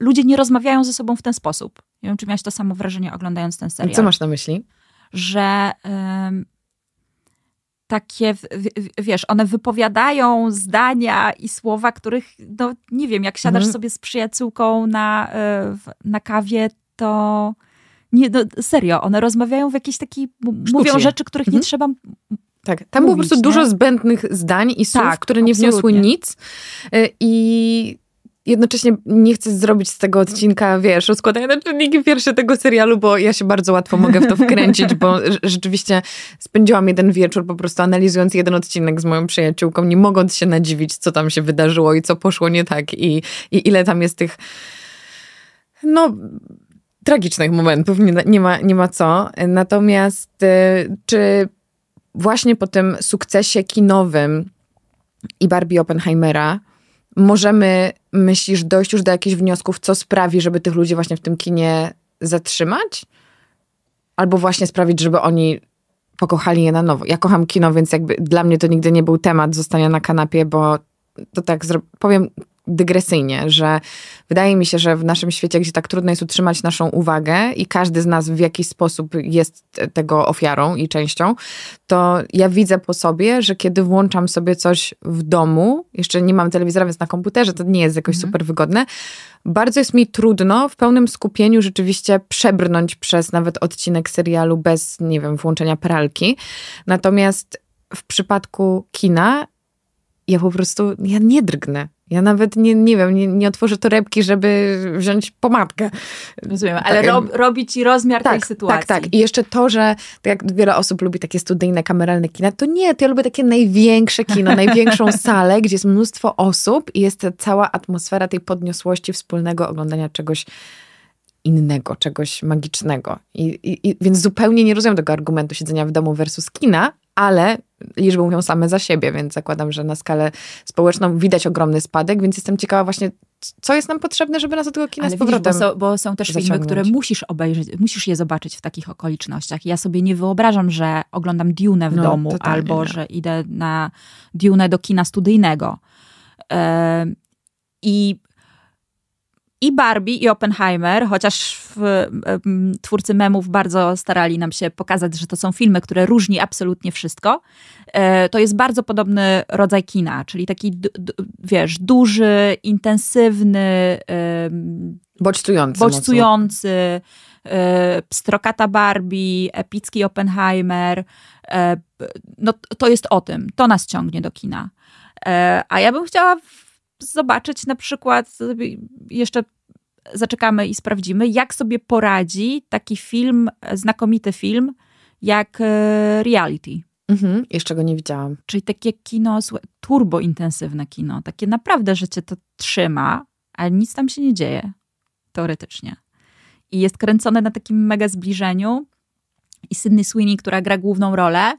ludzie nie rozmawiają ze sobą w ten sposób. Nie wiem, czy miałaś to samo wrażenie oglądając ten serial. Co masz na myśli? Że y, takie, w, w, wiesz, one wypowiadają zdania i słowa, których, no nie wiem, jak siadasz mhm. sobie z przyjaciółką na, y, na kawie, to... Nie, no serio, one rozmawiają w jakiś taki. mówią rzeczy, których mhm. nie trzeba tak, tam było po prostu dużo zbędnych zdań i słów, tak, które nie absolutnie. wniosły nic. Y, I jednocześnie nie chcę zrobić z tego odcinka, wiesz, rozkładania na czynniki pierwsze tego serialu, bo ja się bardzo łatwo mogę w to wkręcić, bo (laughs) rzeczywiście spędziłam jeden wieczór po prostu analizując jeden odcinek z moją przyjaciółką, nie mogąc się nadziwić, co tam się wydarzyło i co poszło nie tak i, i ile tam jest tych no tragicznych momentów, nie, nie, ma, nie ma co. Natomiast y, czy właśnie po tym sukcesie kinowym i Barbie Oppenheimera możemy, myślisz, dojść już do jakichś wniosków, co sprawi, żeby tych ludzi właśnie w tym kinie zatrzymać? Albo właśnie sprawić, żeby oni pokochali je na nowo. Ja kocham kino, więc jakby dla mnie to nigdy nie był temat zostania na kanapie, bo to tak powiem dygresyjnie, że wydaje mi się, że w naszym świecie, gdzie tak trudno jest utrzymać naszą uwagę i każdy z nas w jakiś sposób jest tego ofiarą i częścią, to ja widzę po sobie, że kiedy włączam sobie coś w domu, jeszcze nie mam telewizora, więc na komputerze, to nie jest jakoś mhm. super wygodne, bardzo jest mi trudno w pełnym skupieniu rzeczywiście przebrnąć przez nawet odcinek serialu bez, nie wiem, włączenia pralki. Natomiast w przypadku kina ja po prostu ja nie drgnę. Ja nawet nie, nie wiem, nie, nie otworzę torebki, żeby wziąć pomadkę. Rozumiem, tak, ale tak, rob, robi ci rozmiar tak, tej tak, sytuacji. Tak, tak. I jeszcze to, że tak jak wiele osób lubi takie studyjne, kameralne kina, to nie, to ja lubię takie największe kino, (laughs) największą salę, gdzie jest mnóstwo osób i jest cała atmosfera tej podniosłości, wspólnego oglądania czegoś innego, czegoś magicznego. I, i, i, więc zupełnie nie rozumiem tego argumentu siedzenia w domu versus kina, ale liczby mówią same za siebie, więc zakładam, że na skalę społeczną widać ogromny spadek, więc jestem ciekawa właśnie, co jest nam potrzebne, żeby nas do tego kina Ale z powrotem widzisz, bo, są, bo są też zaciągnąć. filmy, które musisz obejrzeć, musisz je zobaczyć w takich okolicznościach. Ja sobie nie wyobrażam, że oglądam Dune w no, domu albo, nie. że idę na Dune do kina studyjnego. Yy, I i Barbie, i Oppenheimer, chociaż w, twórcy memów bardzo starali nam się pokazać, że to są filmy, które różni absolutnie wszystko, e, to jest bardzo podobny rodzaj kina, czyli taki, wiesz, duży, intensywny, bodźcujący. bodźcujący e, pstrokata Barbie, epicki Oppenheimer. E, no, to jest o tym. To nas ciągnie do kina. A ja bym chciała zobaczyć na przykład, jeszcze zaczekamy i sprawdzimy, jak sobie poradzi taki film, znakomity film, jak e, reality. Mhm, jeszcze go nie widziałam. Czyli takie kino, turbointensywne kino, takie naprawdę, że cię to trzyma, ale nic tam się nie dzieje, teoretycznie. I jest kręcone na takim mega zbliżeniu i Sydney Sweeney, która gra główną rolę,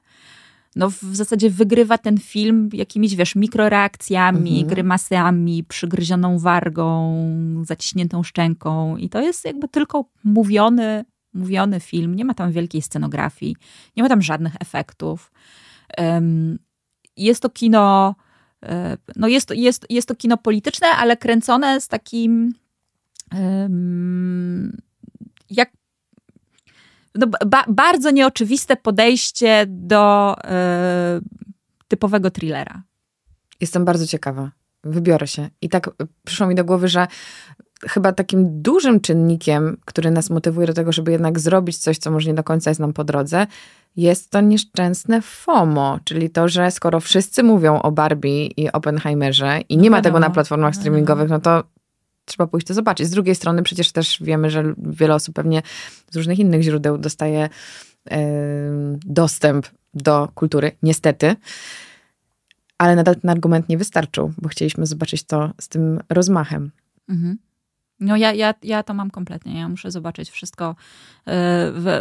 no w zasadzie wygrywa ten film jakimiś, wiesz, mikroreakcjami, mhm. grymasami, przygryzioną wargą, zaciśniętą szczęką i to jest jakby tylko mówiony, mówiony film, nie ma tam wielkiej scenografii, nie ma tam żadnych efektów. Um, jest to kino, e, no jest, jest, jest to kino polityczne, ale kręcone z takim um, jak no, ba bardzo nieoczywiste podejście do e, typowego thrillera. Jestem bardzo ciekawa. Wybiorę się. I tak przyszło mi do głowy, że chyba takim dużym czynnikiem, który nas motywuje do tego, żeby jednak zrobić coś, co może nie do końca jest nam po drodze, jest to nieszczęsne FOMO, czyli to, że skoro wszyscy mówią o Barbie i Oppenheimerze i nie ma tego na platformach mhm. streamingowych, no to trzeba pójść to zobaczyć. Z drugiej strony przecież też wiemy, że wiele osób pewnie z różnych innych źródeł dostaje dostęp do kultury, niestety. Ale nadal ten argument nie wystarczył, bo chcieliśmy zobaczyć to z tym rozmachem. Mhm. No ja, ja, ja to mam kompletnie. Ja muszę zobaczyć wszystko, e,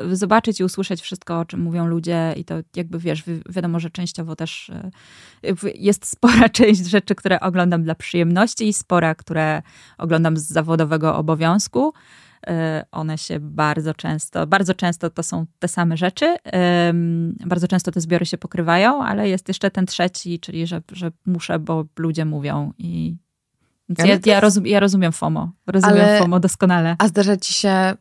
w zobaczyć i usłyszeć wszystko, o czym mówią ludzie i to jakby wiesz, wi wiadomo, że częściowo też e, jest spora (laughs) część rzeczy, które oglądam dla przyjemności i spora, które oglądam z zawodowego obowiązku. E, one się bardzo często, bardzo często to są te same rzeczy, bardzo często te zbiory się pokrywają, ale jest jeszcze ten trzeci, czyli że, że muszę, bo ludzie mówią i ja, ja, rozum, ja rozumiem FOMO. Rozumiem ale, FOMO doskonale. A zdarza ci się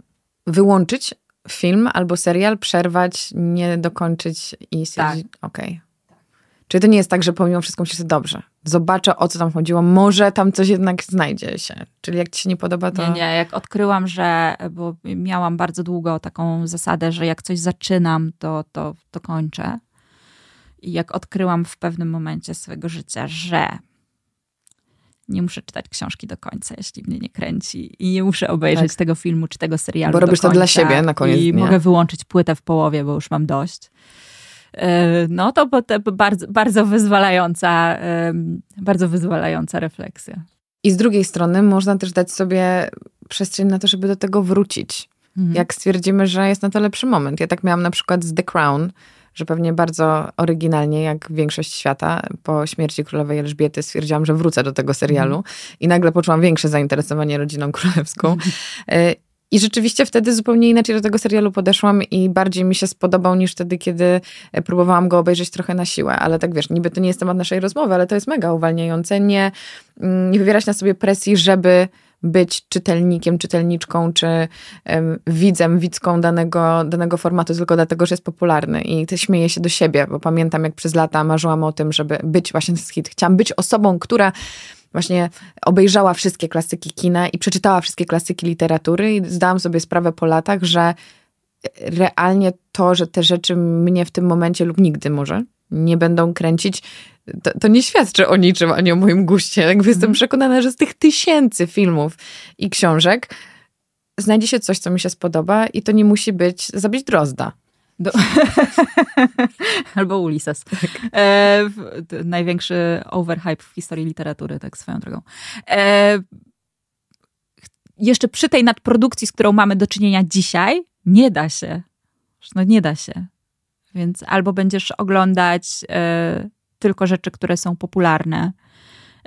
wyłączyć film albo serial, przerwać, nie dokończyć i stwierdzić, tak. okej. Okay. Czyli to nie jest tak, że pomimo wszystko się dobrze, zobaczę o co tam chodziło, może tam coś jednak znajdzie się. Czyli jak ci się nie podoba, to... Nie, nie, jak odkryłam, że, bo miałam bardzo długo taką zasadę, że jak coś zaczynam, to, to, to kończę. I jak odkryłam w pewnym momencie swojego życia, że nie muszę czytać książki do końca, jeśli mnie nie kręci i nie muszę obejrzeć tak. tego filmu czy tego serialu. Bo robisz to dla siebie na koniec. I dnia. mogę wyłączyć płytę w połowie, bo już mam dość. E, no to bardzo, bardzo wyzwalająca, bardzo wyzwalająca refleksja. I z drugiej strony można też dać sobie przestrzeń na to, żeby do tego wrócić. Mhm. Jak stwierdzimy, że jest na to lepszy moment. Ja tak miałam na przykład z The Crown że pewnie bardzo oryginalnie, jak większość świata, po śmierci królowej Elżbiety stwierdziłam, że wrócę do tego serialu mhm. i nagle poczułam większe zainteresowanie rodziną królewską. Mhm. E, I rzeczywiście wtedy zupełnie inaczej do tego serialu podeszłam i bardziej mi się spodobał niż wtedy, kiedy e, próbowałam go obejrzeć trochę na siłę. Ale tak wiesz, niby to nie jest temat naszej rozmowy, ale to jest mega uwalniające. Nie, mm, nie wywierać na sobie presji, żeby być czytelnikiem, czytelniczką czy um, widzem, widzką danego, danego formatu tylko dlatego, że jest popularny i śmieje się do siebie, bo pamiętam jak przez lata marzyłam o tym, żeby być właśnie hit. Chciałam być osobą, która właśnie obejrzała wszystkie klasyki kina i przeczytała wszystkie klasyki literatury i zdałam sobie sprawę po latach, że realnie to, że te rzeczy mnie w tym momencie lub nigdy może nie będą kręcić, to, to, nie świadczy o niczym ani o moim guście. Jakby mm. jestem mhm. przekonana, że z tych tysięcy filmów i książek znajdzie się coś, co mi się spodoba i to nie musi być zabić drozda. Do... (laughs) Albo Ulises. Tak. E, największy overhype w historii literatury, tak swoją drogą. E, jeszcze przy tej nadprodukcji, z którą mamy do czynienia dzisiaj, nie da się. No nie da się. Więc albo będziesz oglądać y, tylko rzeczy, które są popularne,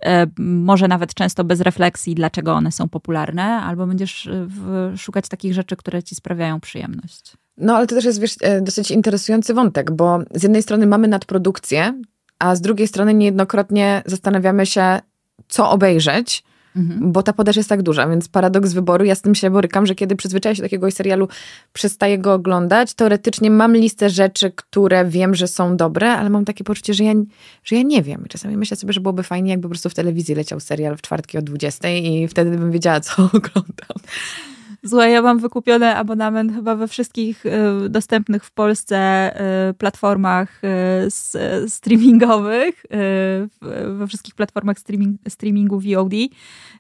y, może nawet często bez refleksji, dlaczego one są popularne, albo będziesz e, w, szukać takich rzeczy, które ci sprawiają przyjemność. No, ale to też jest wiesz, dosyć interesujący wątek, bo z jednej strony mamy nadprodukcję, a z drugiej strony niejednokrotnie zastanawiamy się, co obejrzeć Mhm. bo ta podaż jest tak duża, więc paradoks wyboru, ja z tym się borykam, że kiedy przyzwyczaję się do jakiegoś serialu, przestaję go oglądać, teoretycznie mam listę rzeczy, które wiem, że są dobre, ale mam takie poczucie, że ja, że ja nie wiem. I czasami myślę sobie, że byłoby fajnie, jakby po prostu w telewizji leciał serial w czwartki o 20 i wtedy bym wiedziała, (laughs) co oglądam. Słuchaj, ja mam wykupiony abonament chyba we wszystkich y, dostępnych w Polsce y, platformach y, streamingowych, y, we wszystkich platformach streaming, streamingu VOD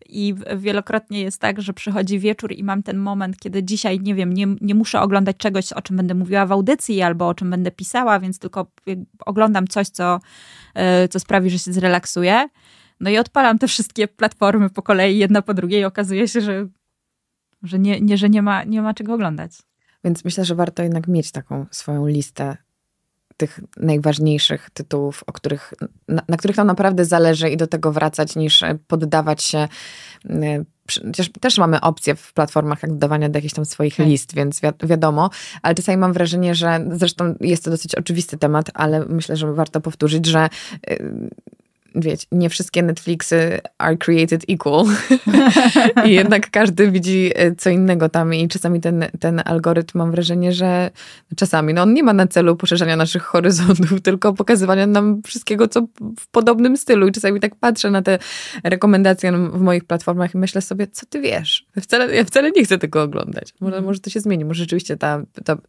i wielokrotnie jest tak, że przychodzi wieczór i mam ten moment, kiedy dzisiaj, nie wiem, nie, nie muszę oglądać czegoś, o czym będę mówiła w audycji albo o czym będę pisała, więc tylko oglądam coś, co, y, co sprawi, że się zrelaksuję. No i odpalam te wszystkie platformy po kolei, jedna po drugiej. i Okazuje się, że że, nie, nie, że nie, ma, nie ma czego oglądać. Więc myślę, że warto jednak mieć taką swoją listę tych najważniejszych tytułów, o których, na, na, których nam naprawdę zależy i do tego wracać, niż e, poddawać się. E, Przecież też mamy opcję w platformach jak dodawania do jakichś tam swoich tak. list, więc wi wiadomo, ale czasami mam wrażenie, że zresztą jest to dosyć oczywisty temat, ale myślę, że warto powtórzyć, że e, wiecie, nie wszystkie Netflixy are created equal. (laughs) I jednak każdy widzi e, co innego tam i czasami ten, ten algorytm mam wrażenie, że czasami, no on nie ma na celu poszerzania naszych horyzontów, (laughs) tylko pokazywania nam wszystkiego, co w podobnym stylu. I czasami tak patrzę na te rekomendacje w moich platformach i myślę sobie, co ty wiesz? Wcale, ja wcale nie chcę tego oglądać. Może, mhm. może to się zmieni, może rzeczywiście ta,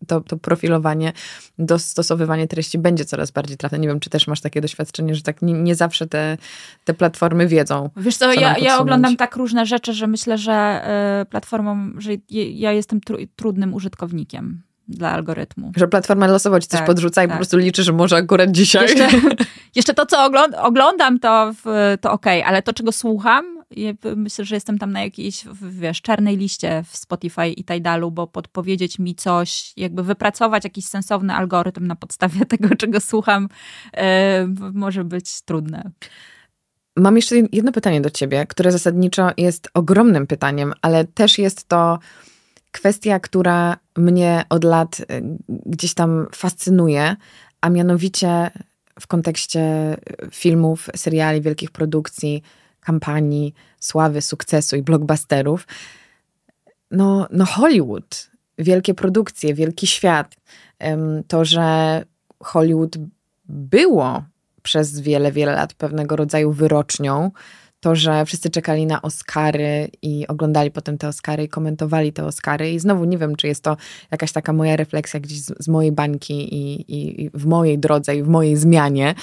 to, to profilowanie, dostosowywanie treści będzie coraz bardziej trafne. Nie wiem, czy też masz takie doświadczenie, że tak nie, nie zawsze te te, te platformy wiedzą. Wiesz co, co ja, ja, oglądam tak różne rzeczy, że myślę, że y, e, platformą, że ja jestem tru, trudnym użytkownikiem dla algorytmu. Że platforma losowo ci coś tak, podrzuca i po tak. prostu liczy, że może akurat dzisiaj. Jeszcze, (laughs) jeszcze to, co ogląd- oglądam, to, to okej, okay, ale to, czego słucham, myślę, że jestem tam na jakiejś, wiesz, czarnej liście w Spotify i Tidalu, bo podpowiedzieć mi coś, jakby wypracować jakiś sensowny algorytm na podstawie (laughs) tego, czego słucham, yy, może być trudne. Mam jeszcze jedno pytanie do ciebie, które zasadniczo jest ogromnym pytaniem, ale też jest to kwestia, która mnie od lat y, gdzieś tam fascynuje, a mianowicie w kontekście y, filmów, seriali, wielkich produkcji, kampanii, sławy, sukcesu i blockbusterów. No, no Hollywood, wielkie produkcje, wielki świat. To, że Hollywood było przez wiele, wiele lat pewnego rodzaju wyrocznią, to, że wszyscy czekali na Oscary i oglądali potem te Oscary i komentowali te Oscary. I znowu nie wiem, czy jest to jakaś taka moja refleksja gdzieś z, z mojej bańki i, i, i w mojej drodze i w mojej zmianie,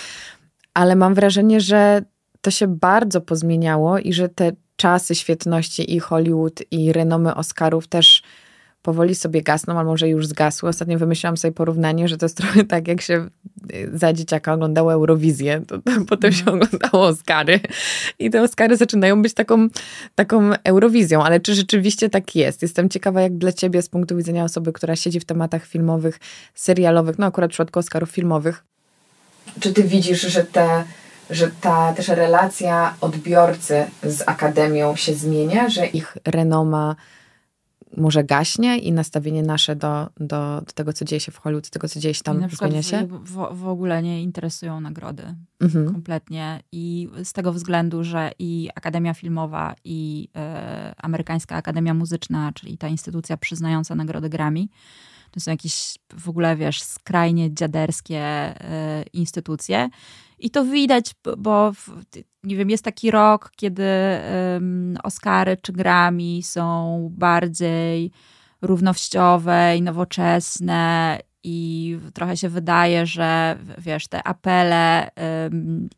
ale mam wrażenie, że to się bardzo pozmieniało i że te czasy świetności i Hollywood i renomy Oscarów też powoli sobie gasną, albo może już zgasły. Ostatnio wymyśliłam sobie porównanie, że to jest (laughs) trochę tak, jak się y, za dzieciaka oglądało Eurowizję, to, to (laughs) potem się mhm. oglądało Oscary i te Oscary zaczynają być taką, taką Eurowizją, ale czy rzeczywiście tak jest? Jestem ciekawa, jak dla ciebie z punktu widzenia osoby, która siedzi w tematach filmowych, serialowych, no akurat w przypadku Oscarów filmowych. Czy ty widzisz, że te że ta też relacja odbiorcy z akademią się zmienia, że ich renoma może gaśnie i nastawienie nasze do, do, do tego, co dzieje się w Hollywood, do tego, co dzieje się tam, zmienia się? W, w, ogóle nie interesują nagrody mhm. kompletnie i z tego względu, że i Akademia Filmowa i y, Amerykańska Akademia Muzyczna, czyli ta instytucja przyznająca nagrody Grammy, to są jakieś w ogóle, wiesz, skrajnie dziaderskie y, instytucje. I to widać, bo w, nie wiem, jest taki rok, kiedy y, Oscary czy Grammy są bardziej równościowe i nowoczesne i trochę się wydaje, że wiesz, te apele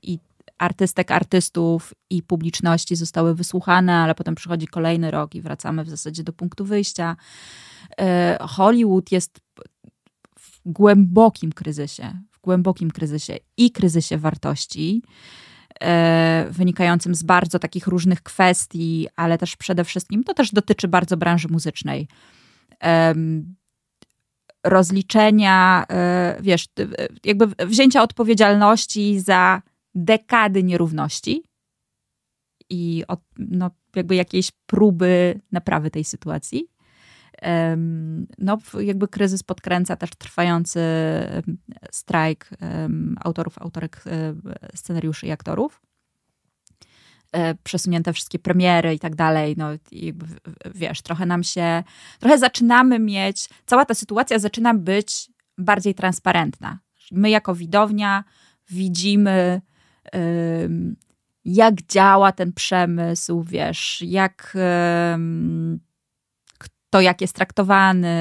i artystek, artystów i publiczności zostały wysłuchane, ale potem przychodzi kolejny rok i wracamy w zasadzie do punktu wyjścia. E, Hollywood jest w głębokim kryzysie, w głębokim kryzysie i kryzysie wartości e, wynikającym z bardzo takich różnych kwestii, ale też przede wszystkim to też dotyczy bardzo branży muzycznej. Rozliczenia, e, wiesz, jakby wzięcia odpowiedzialności za dekady nierówności i od, no, jakby jakiejś próby naprawy tej sytuacji. No, jakby kryzys podkręca też trwający strajk autorów, autorek e, scenariuszy i aktorów e, przesunięte wszystkie premiery i tak dalej, no i wiesz, trochę nam się, trochę zaczynamy mieć, cała ta sytuacja zaczyna być bardziej transparentna. My jako widownia widzimy, jak działa ten przemysł, wiesz, jak to, jak jest traktowany,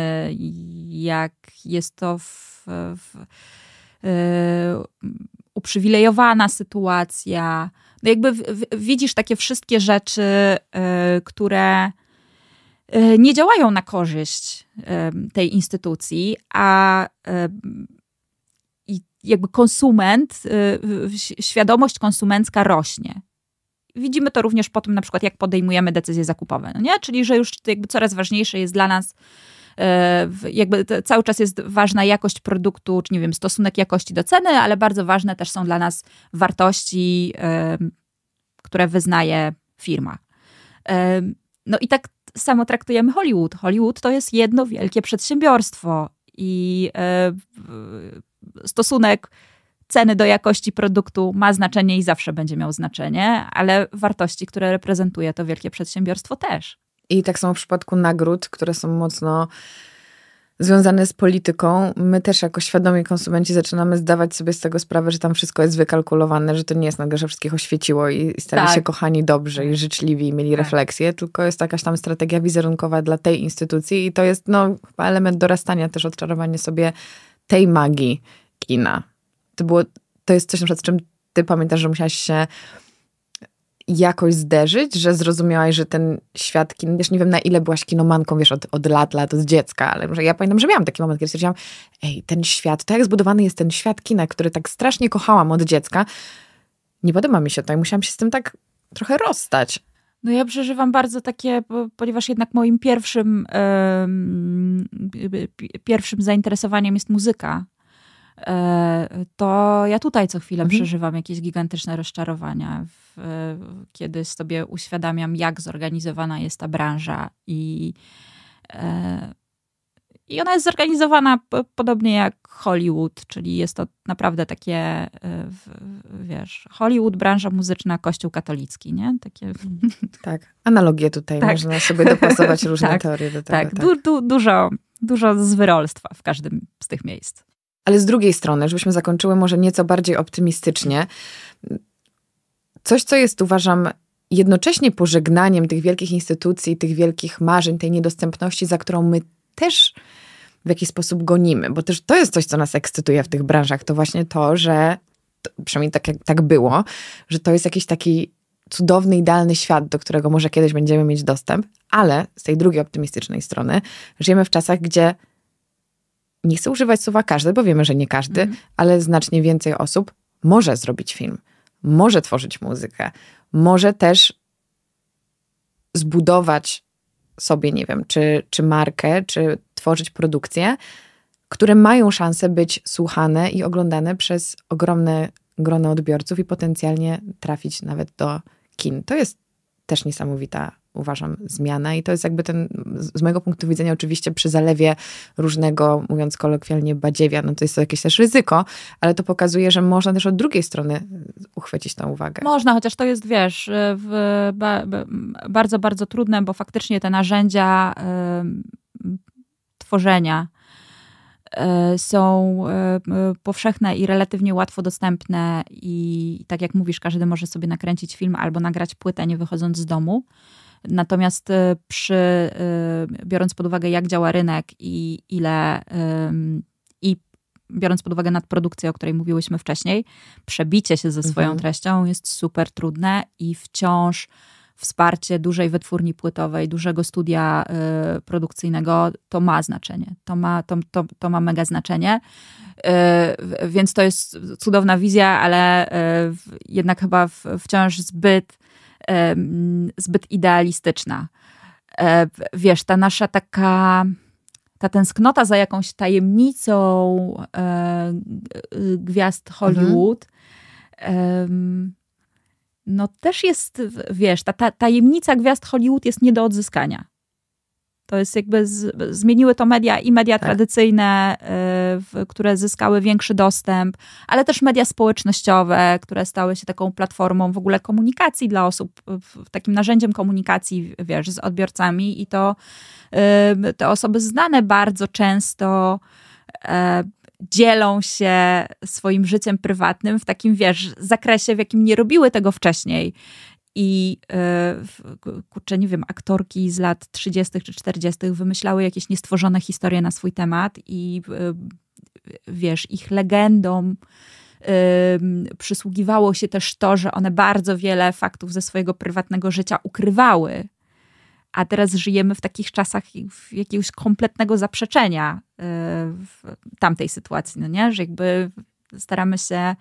jak jest to w, w, y, uprzywilejowana sytuacja. No jakby w, widzisz takie wszystkie rzeczy, y, które y, nie działają na korzyść tej instytucji, a jakby konsument, świadomość konsumencka rośnie widzimy to również po tym, na przykład, jak podejmujemy decyzje zakupowe, no nie? Czyli, że już jakby coraz ważniejsze jest dla nas e, jakby cały czas jest ważna jakość produktu, czy nie wiem, stosunek jakości do ceny, ale bardzo ważne też są dla nas wartości, e, które wyznaje firma. E, no i tak samo traktujemy Hollywood. Hollywood to jest jedno wielkie przedsiębiorstwo i stosunek ceny do jakości produktu ma znaczenie i zawsze będzie miał znaczenie, ale wartości, które reprezentuje to wielkie przedsiębiorstwo też. I tak samo w przypadku nagród, które są mocno związane z polityką, my też jako świadomi konsumenci zaczynamy zdawać sobie z tego sprawę, że tam wszystko jest wykalkulowane, że to nie jest nagle, że wszystkich oświeciło i stali tak. się kochani dobrze i tak. życzliwi i mieli tak. refleksję, tylko jest jakaś tam strategia wizerunkowa dla tej instytucji i to jest no, element dorastania, też odczarowanie sobie tej magii kina to było, to jest coś na przykład, z czym ty pamiętasz, że musiałaś się jakoś zderzyć, że zrozumiałaś, że ten świat kin, wiesz, nie wiem na ile byłaś kinomanką, wiesz, od, od lat, lat, od dziecka, ale może ja pamiętam, że miałam taki moment, kiedy stwierdziłam, ej, ten świat, to jak zbudowany jest ten świat kina, który tak strasznie kochałam od dziecka, nie podoba mi się to i musiałam się z tym tak trochę rozstać. No ja przeżywam bardzo takie, ponieważ jednak moim pierwszym, yy, pierwszym zainteresowaniem jest muzyka E, to ja tutaj co chwilę mhm. przeżywam jakieś gigantyczne rozczarowania, w, kiedy sobie uświadamiam, jak zorganizowana jest ta branża i, e, i ona jest zorganizowana podobnie jak Hollywood, czyli jest to naprawdę takie, e, wiesz, Hollywood, branża muzyczna, kościół katolicki, nie? Takie... Mhm. Tak, analogie tutaj tak. można sobie dopasować (laughs) różne tak, teorie do tego. Tak, tak. Du, du, dużo, dużo zwyrolstwa w każdym z tych miejsc. Ale z drugiej strony, żebyśmy zakończyły może nieco bardziej optymistycznie, coś, co jest uważam jednocześnie pożegnaniem tych wielkich instytucji, tych wielkich marzeń, tej niedostępności, za którą my też w jakiś sposób gonimy, bo też to jest coś, co nas ekscytuje w tych branżach, to właśnie to, że przynajmniej tak, tak było, że to jest jakiś taki cudowny, idealny świat, do którego może kiedyś będziemy mieć dostęp, ale z tej drugiej optymistycznej strony żyjemy w czasach, gdzie nie chcę używać słowa każdy, bo wiemy, że nie każdy, mhm. ale znacznie więcej osób może zrobić film, może tworzyć muzykę, może też zbudować sobie, nie wiem, czy, czy markę, czy tworzyć produkcje, które mają szansę być słuchane i oglądane przez ogromne grono odbiorców i potencjalnie trafić nawet do kin. To jest też niesamowita uważam, zmiana. I to jest jakby ten, z mojego punktu widzenia, oczywiście przy zalewie różnego, mówiąc kolokwialnie, badziewia, no to jest to jakieś też ryzyko, ale to pokazuje, że można też od drugiej strony uchwycić tą uwagę. Można, chociaż to jest, wiesz, y, ba bardzo, bardzo trudne, bo faktycznie te narzędzia y, tworzenia y, są y, powszechne i relatywnie łatwo dostępne i tak jak mówisz, każdy może sobie nakręcić film albo nagrać płytę nie wychodząc z domu. Natomiast e, przy, e, biorąc pod uwagę, jak działa rynek i ile i biorąc pod uwagę nadprodukcję, o której mówiłyśmy wcześniej, przebicie się ze mhm. swoją mhm. treścią jest super trudne i wciąż wsparcie dużej wytwórni płytowej, dużego studia e, produkcyjnego, to ma znaczenie. To ma, to, to, to ma mega znaczenie. więc to jest cudowna wizja, ale jednak chyba wciąż zbyt zbyt idealistyczna. E, wiesz, ta nasza taka ta tęsknota za jakąś tajemnicą e, gwiazd Hollywood, mhm. no też jest, wiesz, ta, ta, tajemnica gwiazd Hollywood jest nie do odzyskania. To jest jakby, z, zmieniły to media i media tak. tradycyjne, e, w, które zyskały większy dostęp, ale też media społecznościowe, które stały się taką platformą w ogóle komunikacji dla osób, w, takim narzędziem komunikacji, wiesz, z odbiorcami i to y, te osoby znane bardzo często y, dzielą się swoim życiem prywatnym w takim, wiesz, zakresie, w jakim nie robiły tego wcześniej i yy, kurczę, nie wiem, aktorki z lat 30. czy 40. wymyślały jakieś niestworzone historie na swój temat i e, wiesz, ich legendą przysługiwało się też to, że one bardzo wiele faktów ze swojego prywatnego życia ukrywały. A teraz żyjemy w takich czasach jakiegoś kompletnego zaprzeczenia y, tamtej sytuacji, no nie? Że jakby staramy się,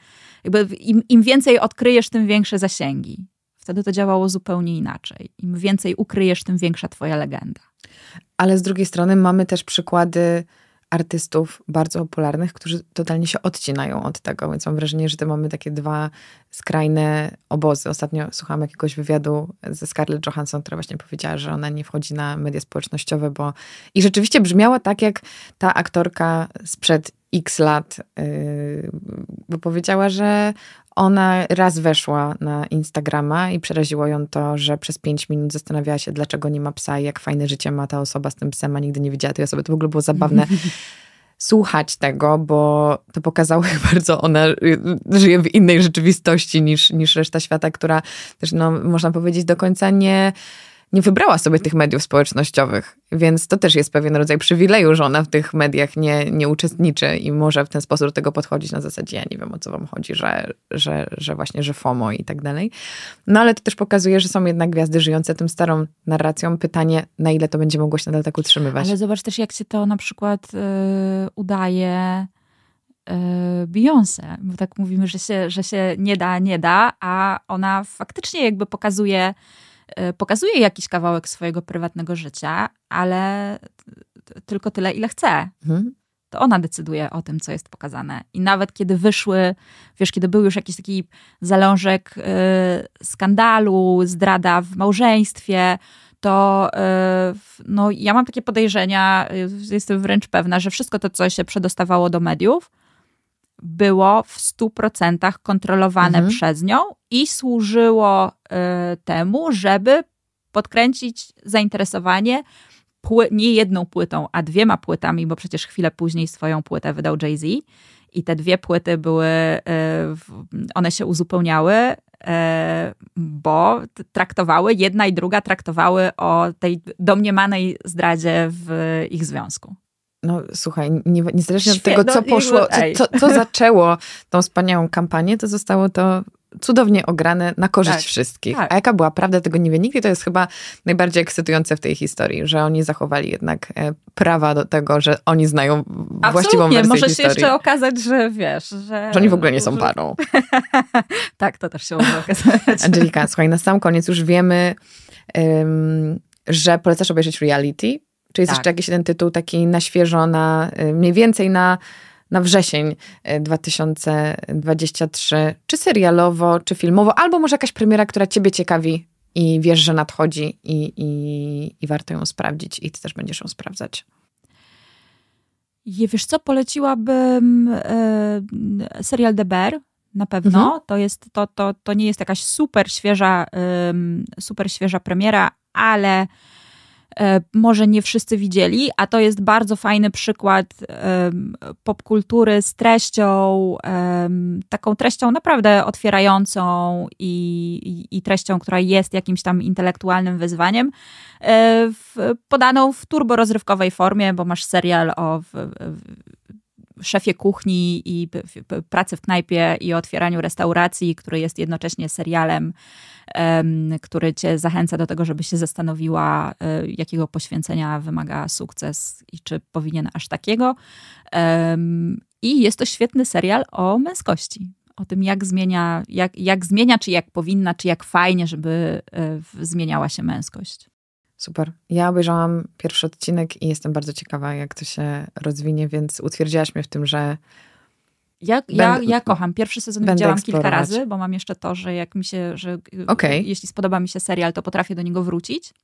jakby im, im więcej odkryjesz, tym większe zasięgi. Wtedy to działało zupełnie inaczej. Im więcej ukryjesz, tym większa twoja legenda. Ale z drugiej strony mamy też przykłady artystów bardzo popularnych, którzy totalnie się odcinają od tego, więc mam wrażenie, że te mamy takie dwa skrajne obozy. Ostatnio słuchałam jakiegoś wywiadu ze Scarlett Johansson, która właśnie powiedziała, że ona nie wchodzi na media społecznościowe, bo i rzeczywiście brzmiała tak jak ta aktorka sprzed x lat, y, bo powiedziała, że ona raz weszła na Instagrama i przeraziło ją to, że przez 5 minut zastanawiała się, dlaczego nie ma psa i jak fajne życie ma ta osoba z tym psem, a nigdy nie widziała tej osoby. To w ogóle było zabawne (laughs) słuchać tego, bo to pokazało, (laughs) jak bardzo ona żyje w innej rzeczywistości niż, niż reszta świata, która też, no, można powiedzieć, do końca nie nie wybrała sobie tych mediów społecznościowych, więc to też jest pewien rodzaj przywileju, że ona w tych mediach nie, nie uczestniczy i może w ten sposób do tego podchodzić na zasadzie, ja nie wiem o co wam chodzi, że, że, że właśnie, że FOMO i tak dalej. No ale to też pokazuje, że są jednak gwiazdy żyjące tym starą narracją. Pytanie, na ile to będzie mogło się nadal tak utrzymywać. Ale zobacz też, jak się to na przykład yy, udaje y, Beyoncé, bo tak mówimy, że się, że się nie da, nie da, a ona faktycznie jakby pokazuje E, pokazuje jakiś kawałek swojego prywatnego życia, ale tylko tyle, ile chce. Mhm. To ona decyduje o tym, co jest pokazane. I nawet kiedy wyszły, wiesz, kiedy był już jakiś taki zalążek y, skandalu, zdrada w małżeństwie, to y, no, ja mam takie podejrzenia, jestem wręcz pewna, że wszystko to, co się przedostawało do mediów, było w 100% kontrolowane mhm. przez nią i służyło y, temu, żeby podkręcić zainteresowanie pły- nie jedną płytą, a dwiema płytami, bo przecież chwilę później swoją płytę wydał Jay-Z i te dwie płyty były, y, one się uzupełniały, y, bo traktowały, jedna i druga traktowały o tej domniemanej zdradzie w ich związku no słuchaj, nie, niezależnie Świetno, od tego, co poszło, co, co, co zaczęło tą wspaniałą kampanię, to zostało to cudownie ograne na korzyść tak, wszystkich. Tak. A jaka była prawda, tego nie wie nikt. I to jest chyba najbardziej ekscytujące w tej historii, że oni zachowali jednak e, prawa do tego, że oni znają Absolutnie. właściwą wersję może historii. Może się jeszcze okazać, że wiesz, że... Że oni w ogóle nie są parą. (laughs) tak, to też się może okazać. Angelika, słuchaj, na sam koniec już wiemy, um, że polecasz obejrzeć reality, czy jest tak. jeszcze jakiś ten tytuł taki na świeżo, na, y, mniej więcej na, na wrzesień 2023, y, czy serialowo, czy filmowo, albo może jakaś premiera, która ciebie ciekawi i wiesz, że nadchodzi i, i, i warto ją sprawdzić i ty też będziesz ją sprawdzać. I wiesz co, poleciłabym e, serial DBR na pewno. Mhm. To, jest, to, to, to nie jest jakaś super świeża, super świeża premiera, ale E, może nie wszyscy widzieli, a to jest bardzo fajny przykład popkultury z treścią, taką treścią naprawdę otwierającą i, i, treścią, która jest jakimś tam intelektualnym wyzwaniem, e, w, podaną w turborozrywkowej formie, bo masz serial o w, w, szefie kuchni i pracy w knajpie i otwieraniu restauracji, który jest jednocześnie serialem, który cię zachęca do tego, żeby się zastanowiła, e, jakiego poświęcenia wymaga sukces i czy powinien aż takiego. I jest to świetny serial o męskości. O tym, jak zmienia, jak, jak zmienia, czy jak powinna, czy jak fajnie, żeby e, zmieniała się męskość. Super. Ja obejrzałam pierwszy odcinek i jestem bardzo ciekawa, jak to się rozwinie, więc utwierdziłaś mnie w tym, że. Ja, ja, będę, ja kocham. Pierwszy sezon widziałam kilka razy, bo mam jeszcze to, że jak mi się, że okay. jeśli spodoba mi się serial, to potrafię do niego wrócić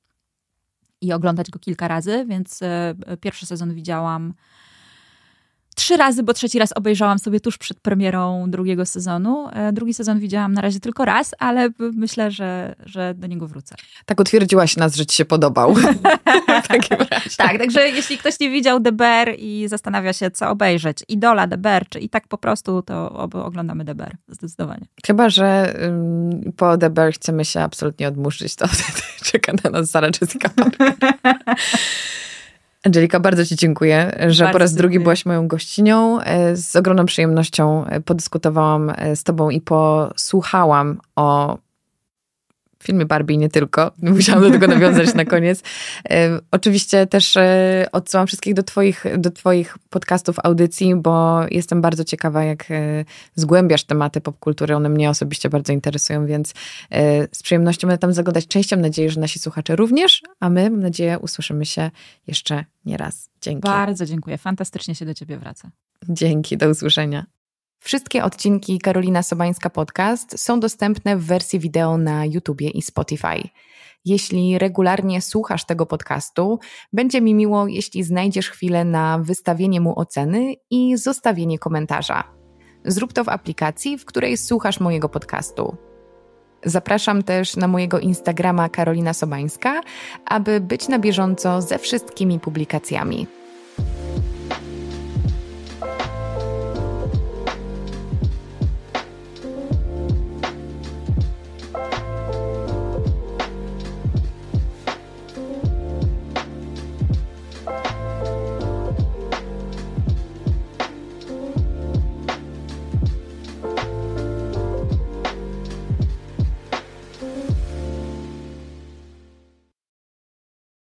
i oglądać go kilka razy, więc e, pierwszy sezon widziałam trzy razy, bo trzeci raz obejrzałam sobie tuż przed premierą drugiego sezonu. E, drugi sezon widziałam na razie tylko raz, ale myślę, że, że do niego wrócę. Tak utwierdziłaś nas, że ci się podobał. (laughs) tak, także jeśli ktoś nie widział The Bear i zastanawia się, co obejrzeć, Idola, The Bear, czy i tak po prostu, to oglądamy The Bear, zdecydowanie. Chyba, że po The Bear chcemy się absolutnie odmuszyć, to (laughs) wtedy czeka na nas Sara Jessica Parker. (laughs) Angelika, bardzo Ci dziękuję, że bardzo po raz dziękuję. drugi byłaś moją gościnią. E, z ogromną przyjemnością e, podyskutowałam e, z Tobą i posłuchałam o w filmie Barbie i nie tylko. (laughs) Musiałam do tego nawiązać na koniec. oczywiście też e, odsyłam wszystkich do twoich, do twoich podcastów, audycji, bo jestem bardzo ciekawa, jak e, zgłębiasz tematy popkultury. One mnie osobiście bardzo interesują, więc e, z przyjemnością będę tam zaglądać częścią. Mam nadzieję, że nasi słuchacze również, a my, mam nadzieję, usłyszymy się jeszcze nie raz. Dzięki. Bardzo dziękuję. Fantastycznie się do ciebie wraca. Dzięki, do usłyszenia. Wszystkie odcinki Karolina Sobańska Podcast są dostępne w wersji wideo na YouTube i Spotify. Jeśli regularnie słuchasz tego podcastu, będzie mi miło, jeśli znajdziesz chwilę na wystawienie mu oceny i zostawienie komentarza. Zrób to w aplikacji, w której słuchasz mojego podcastu. Zapraszam też na mojego Instagrama Karolina Sobańska, aby być na bieżąco ze wszystkimi publikacjami.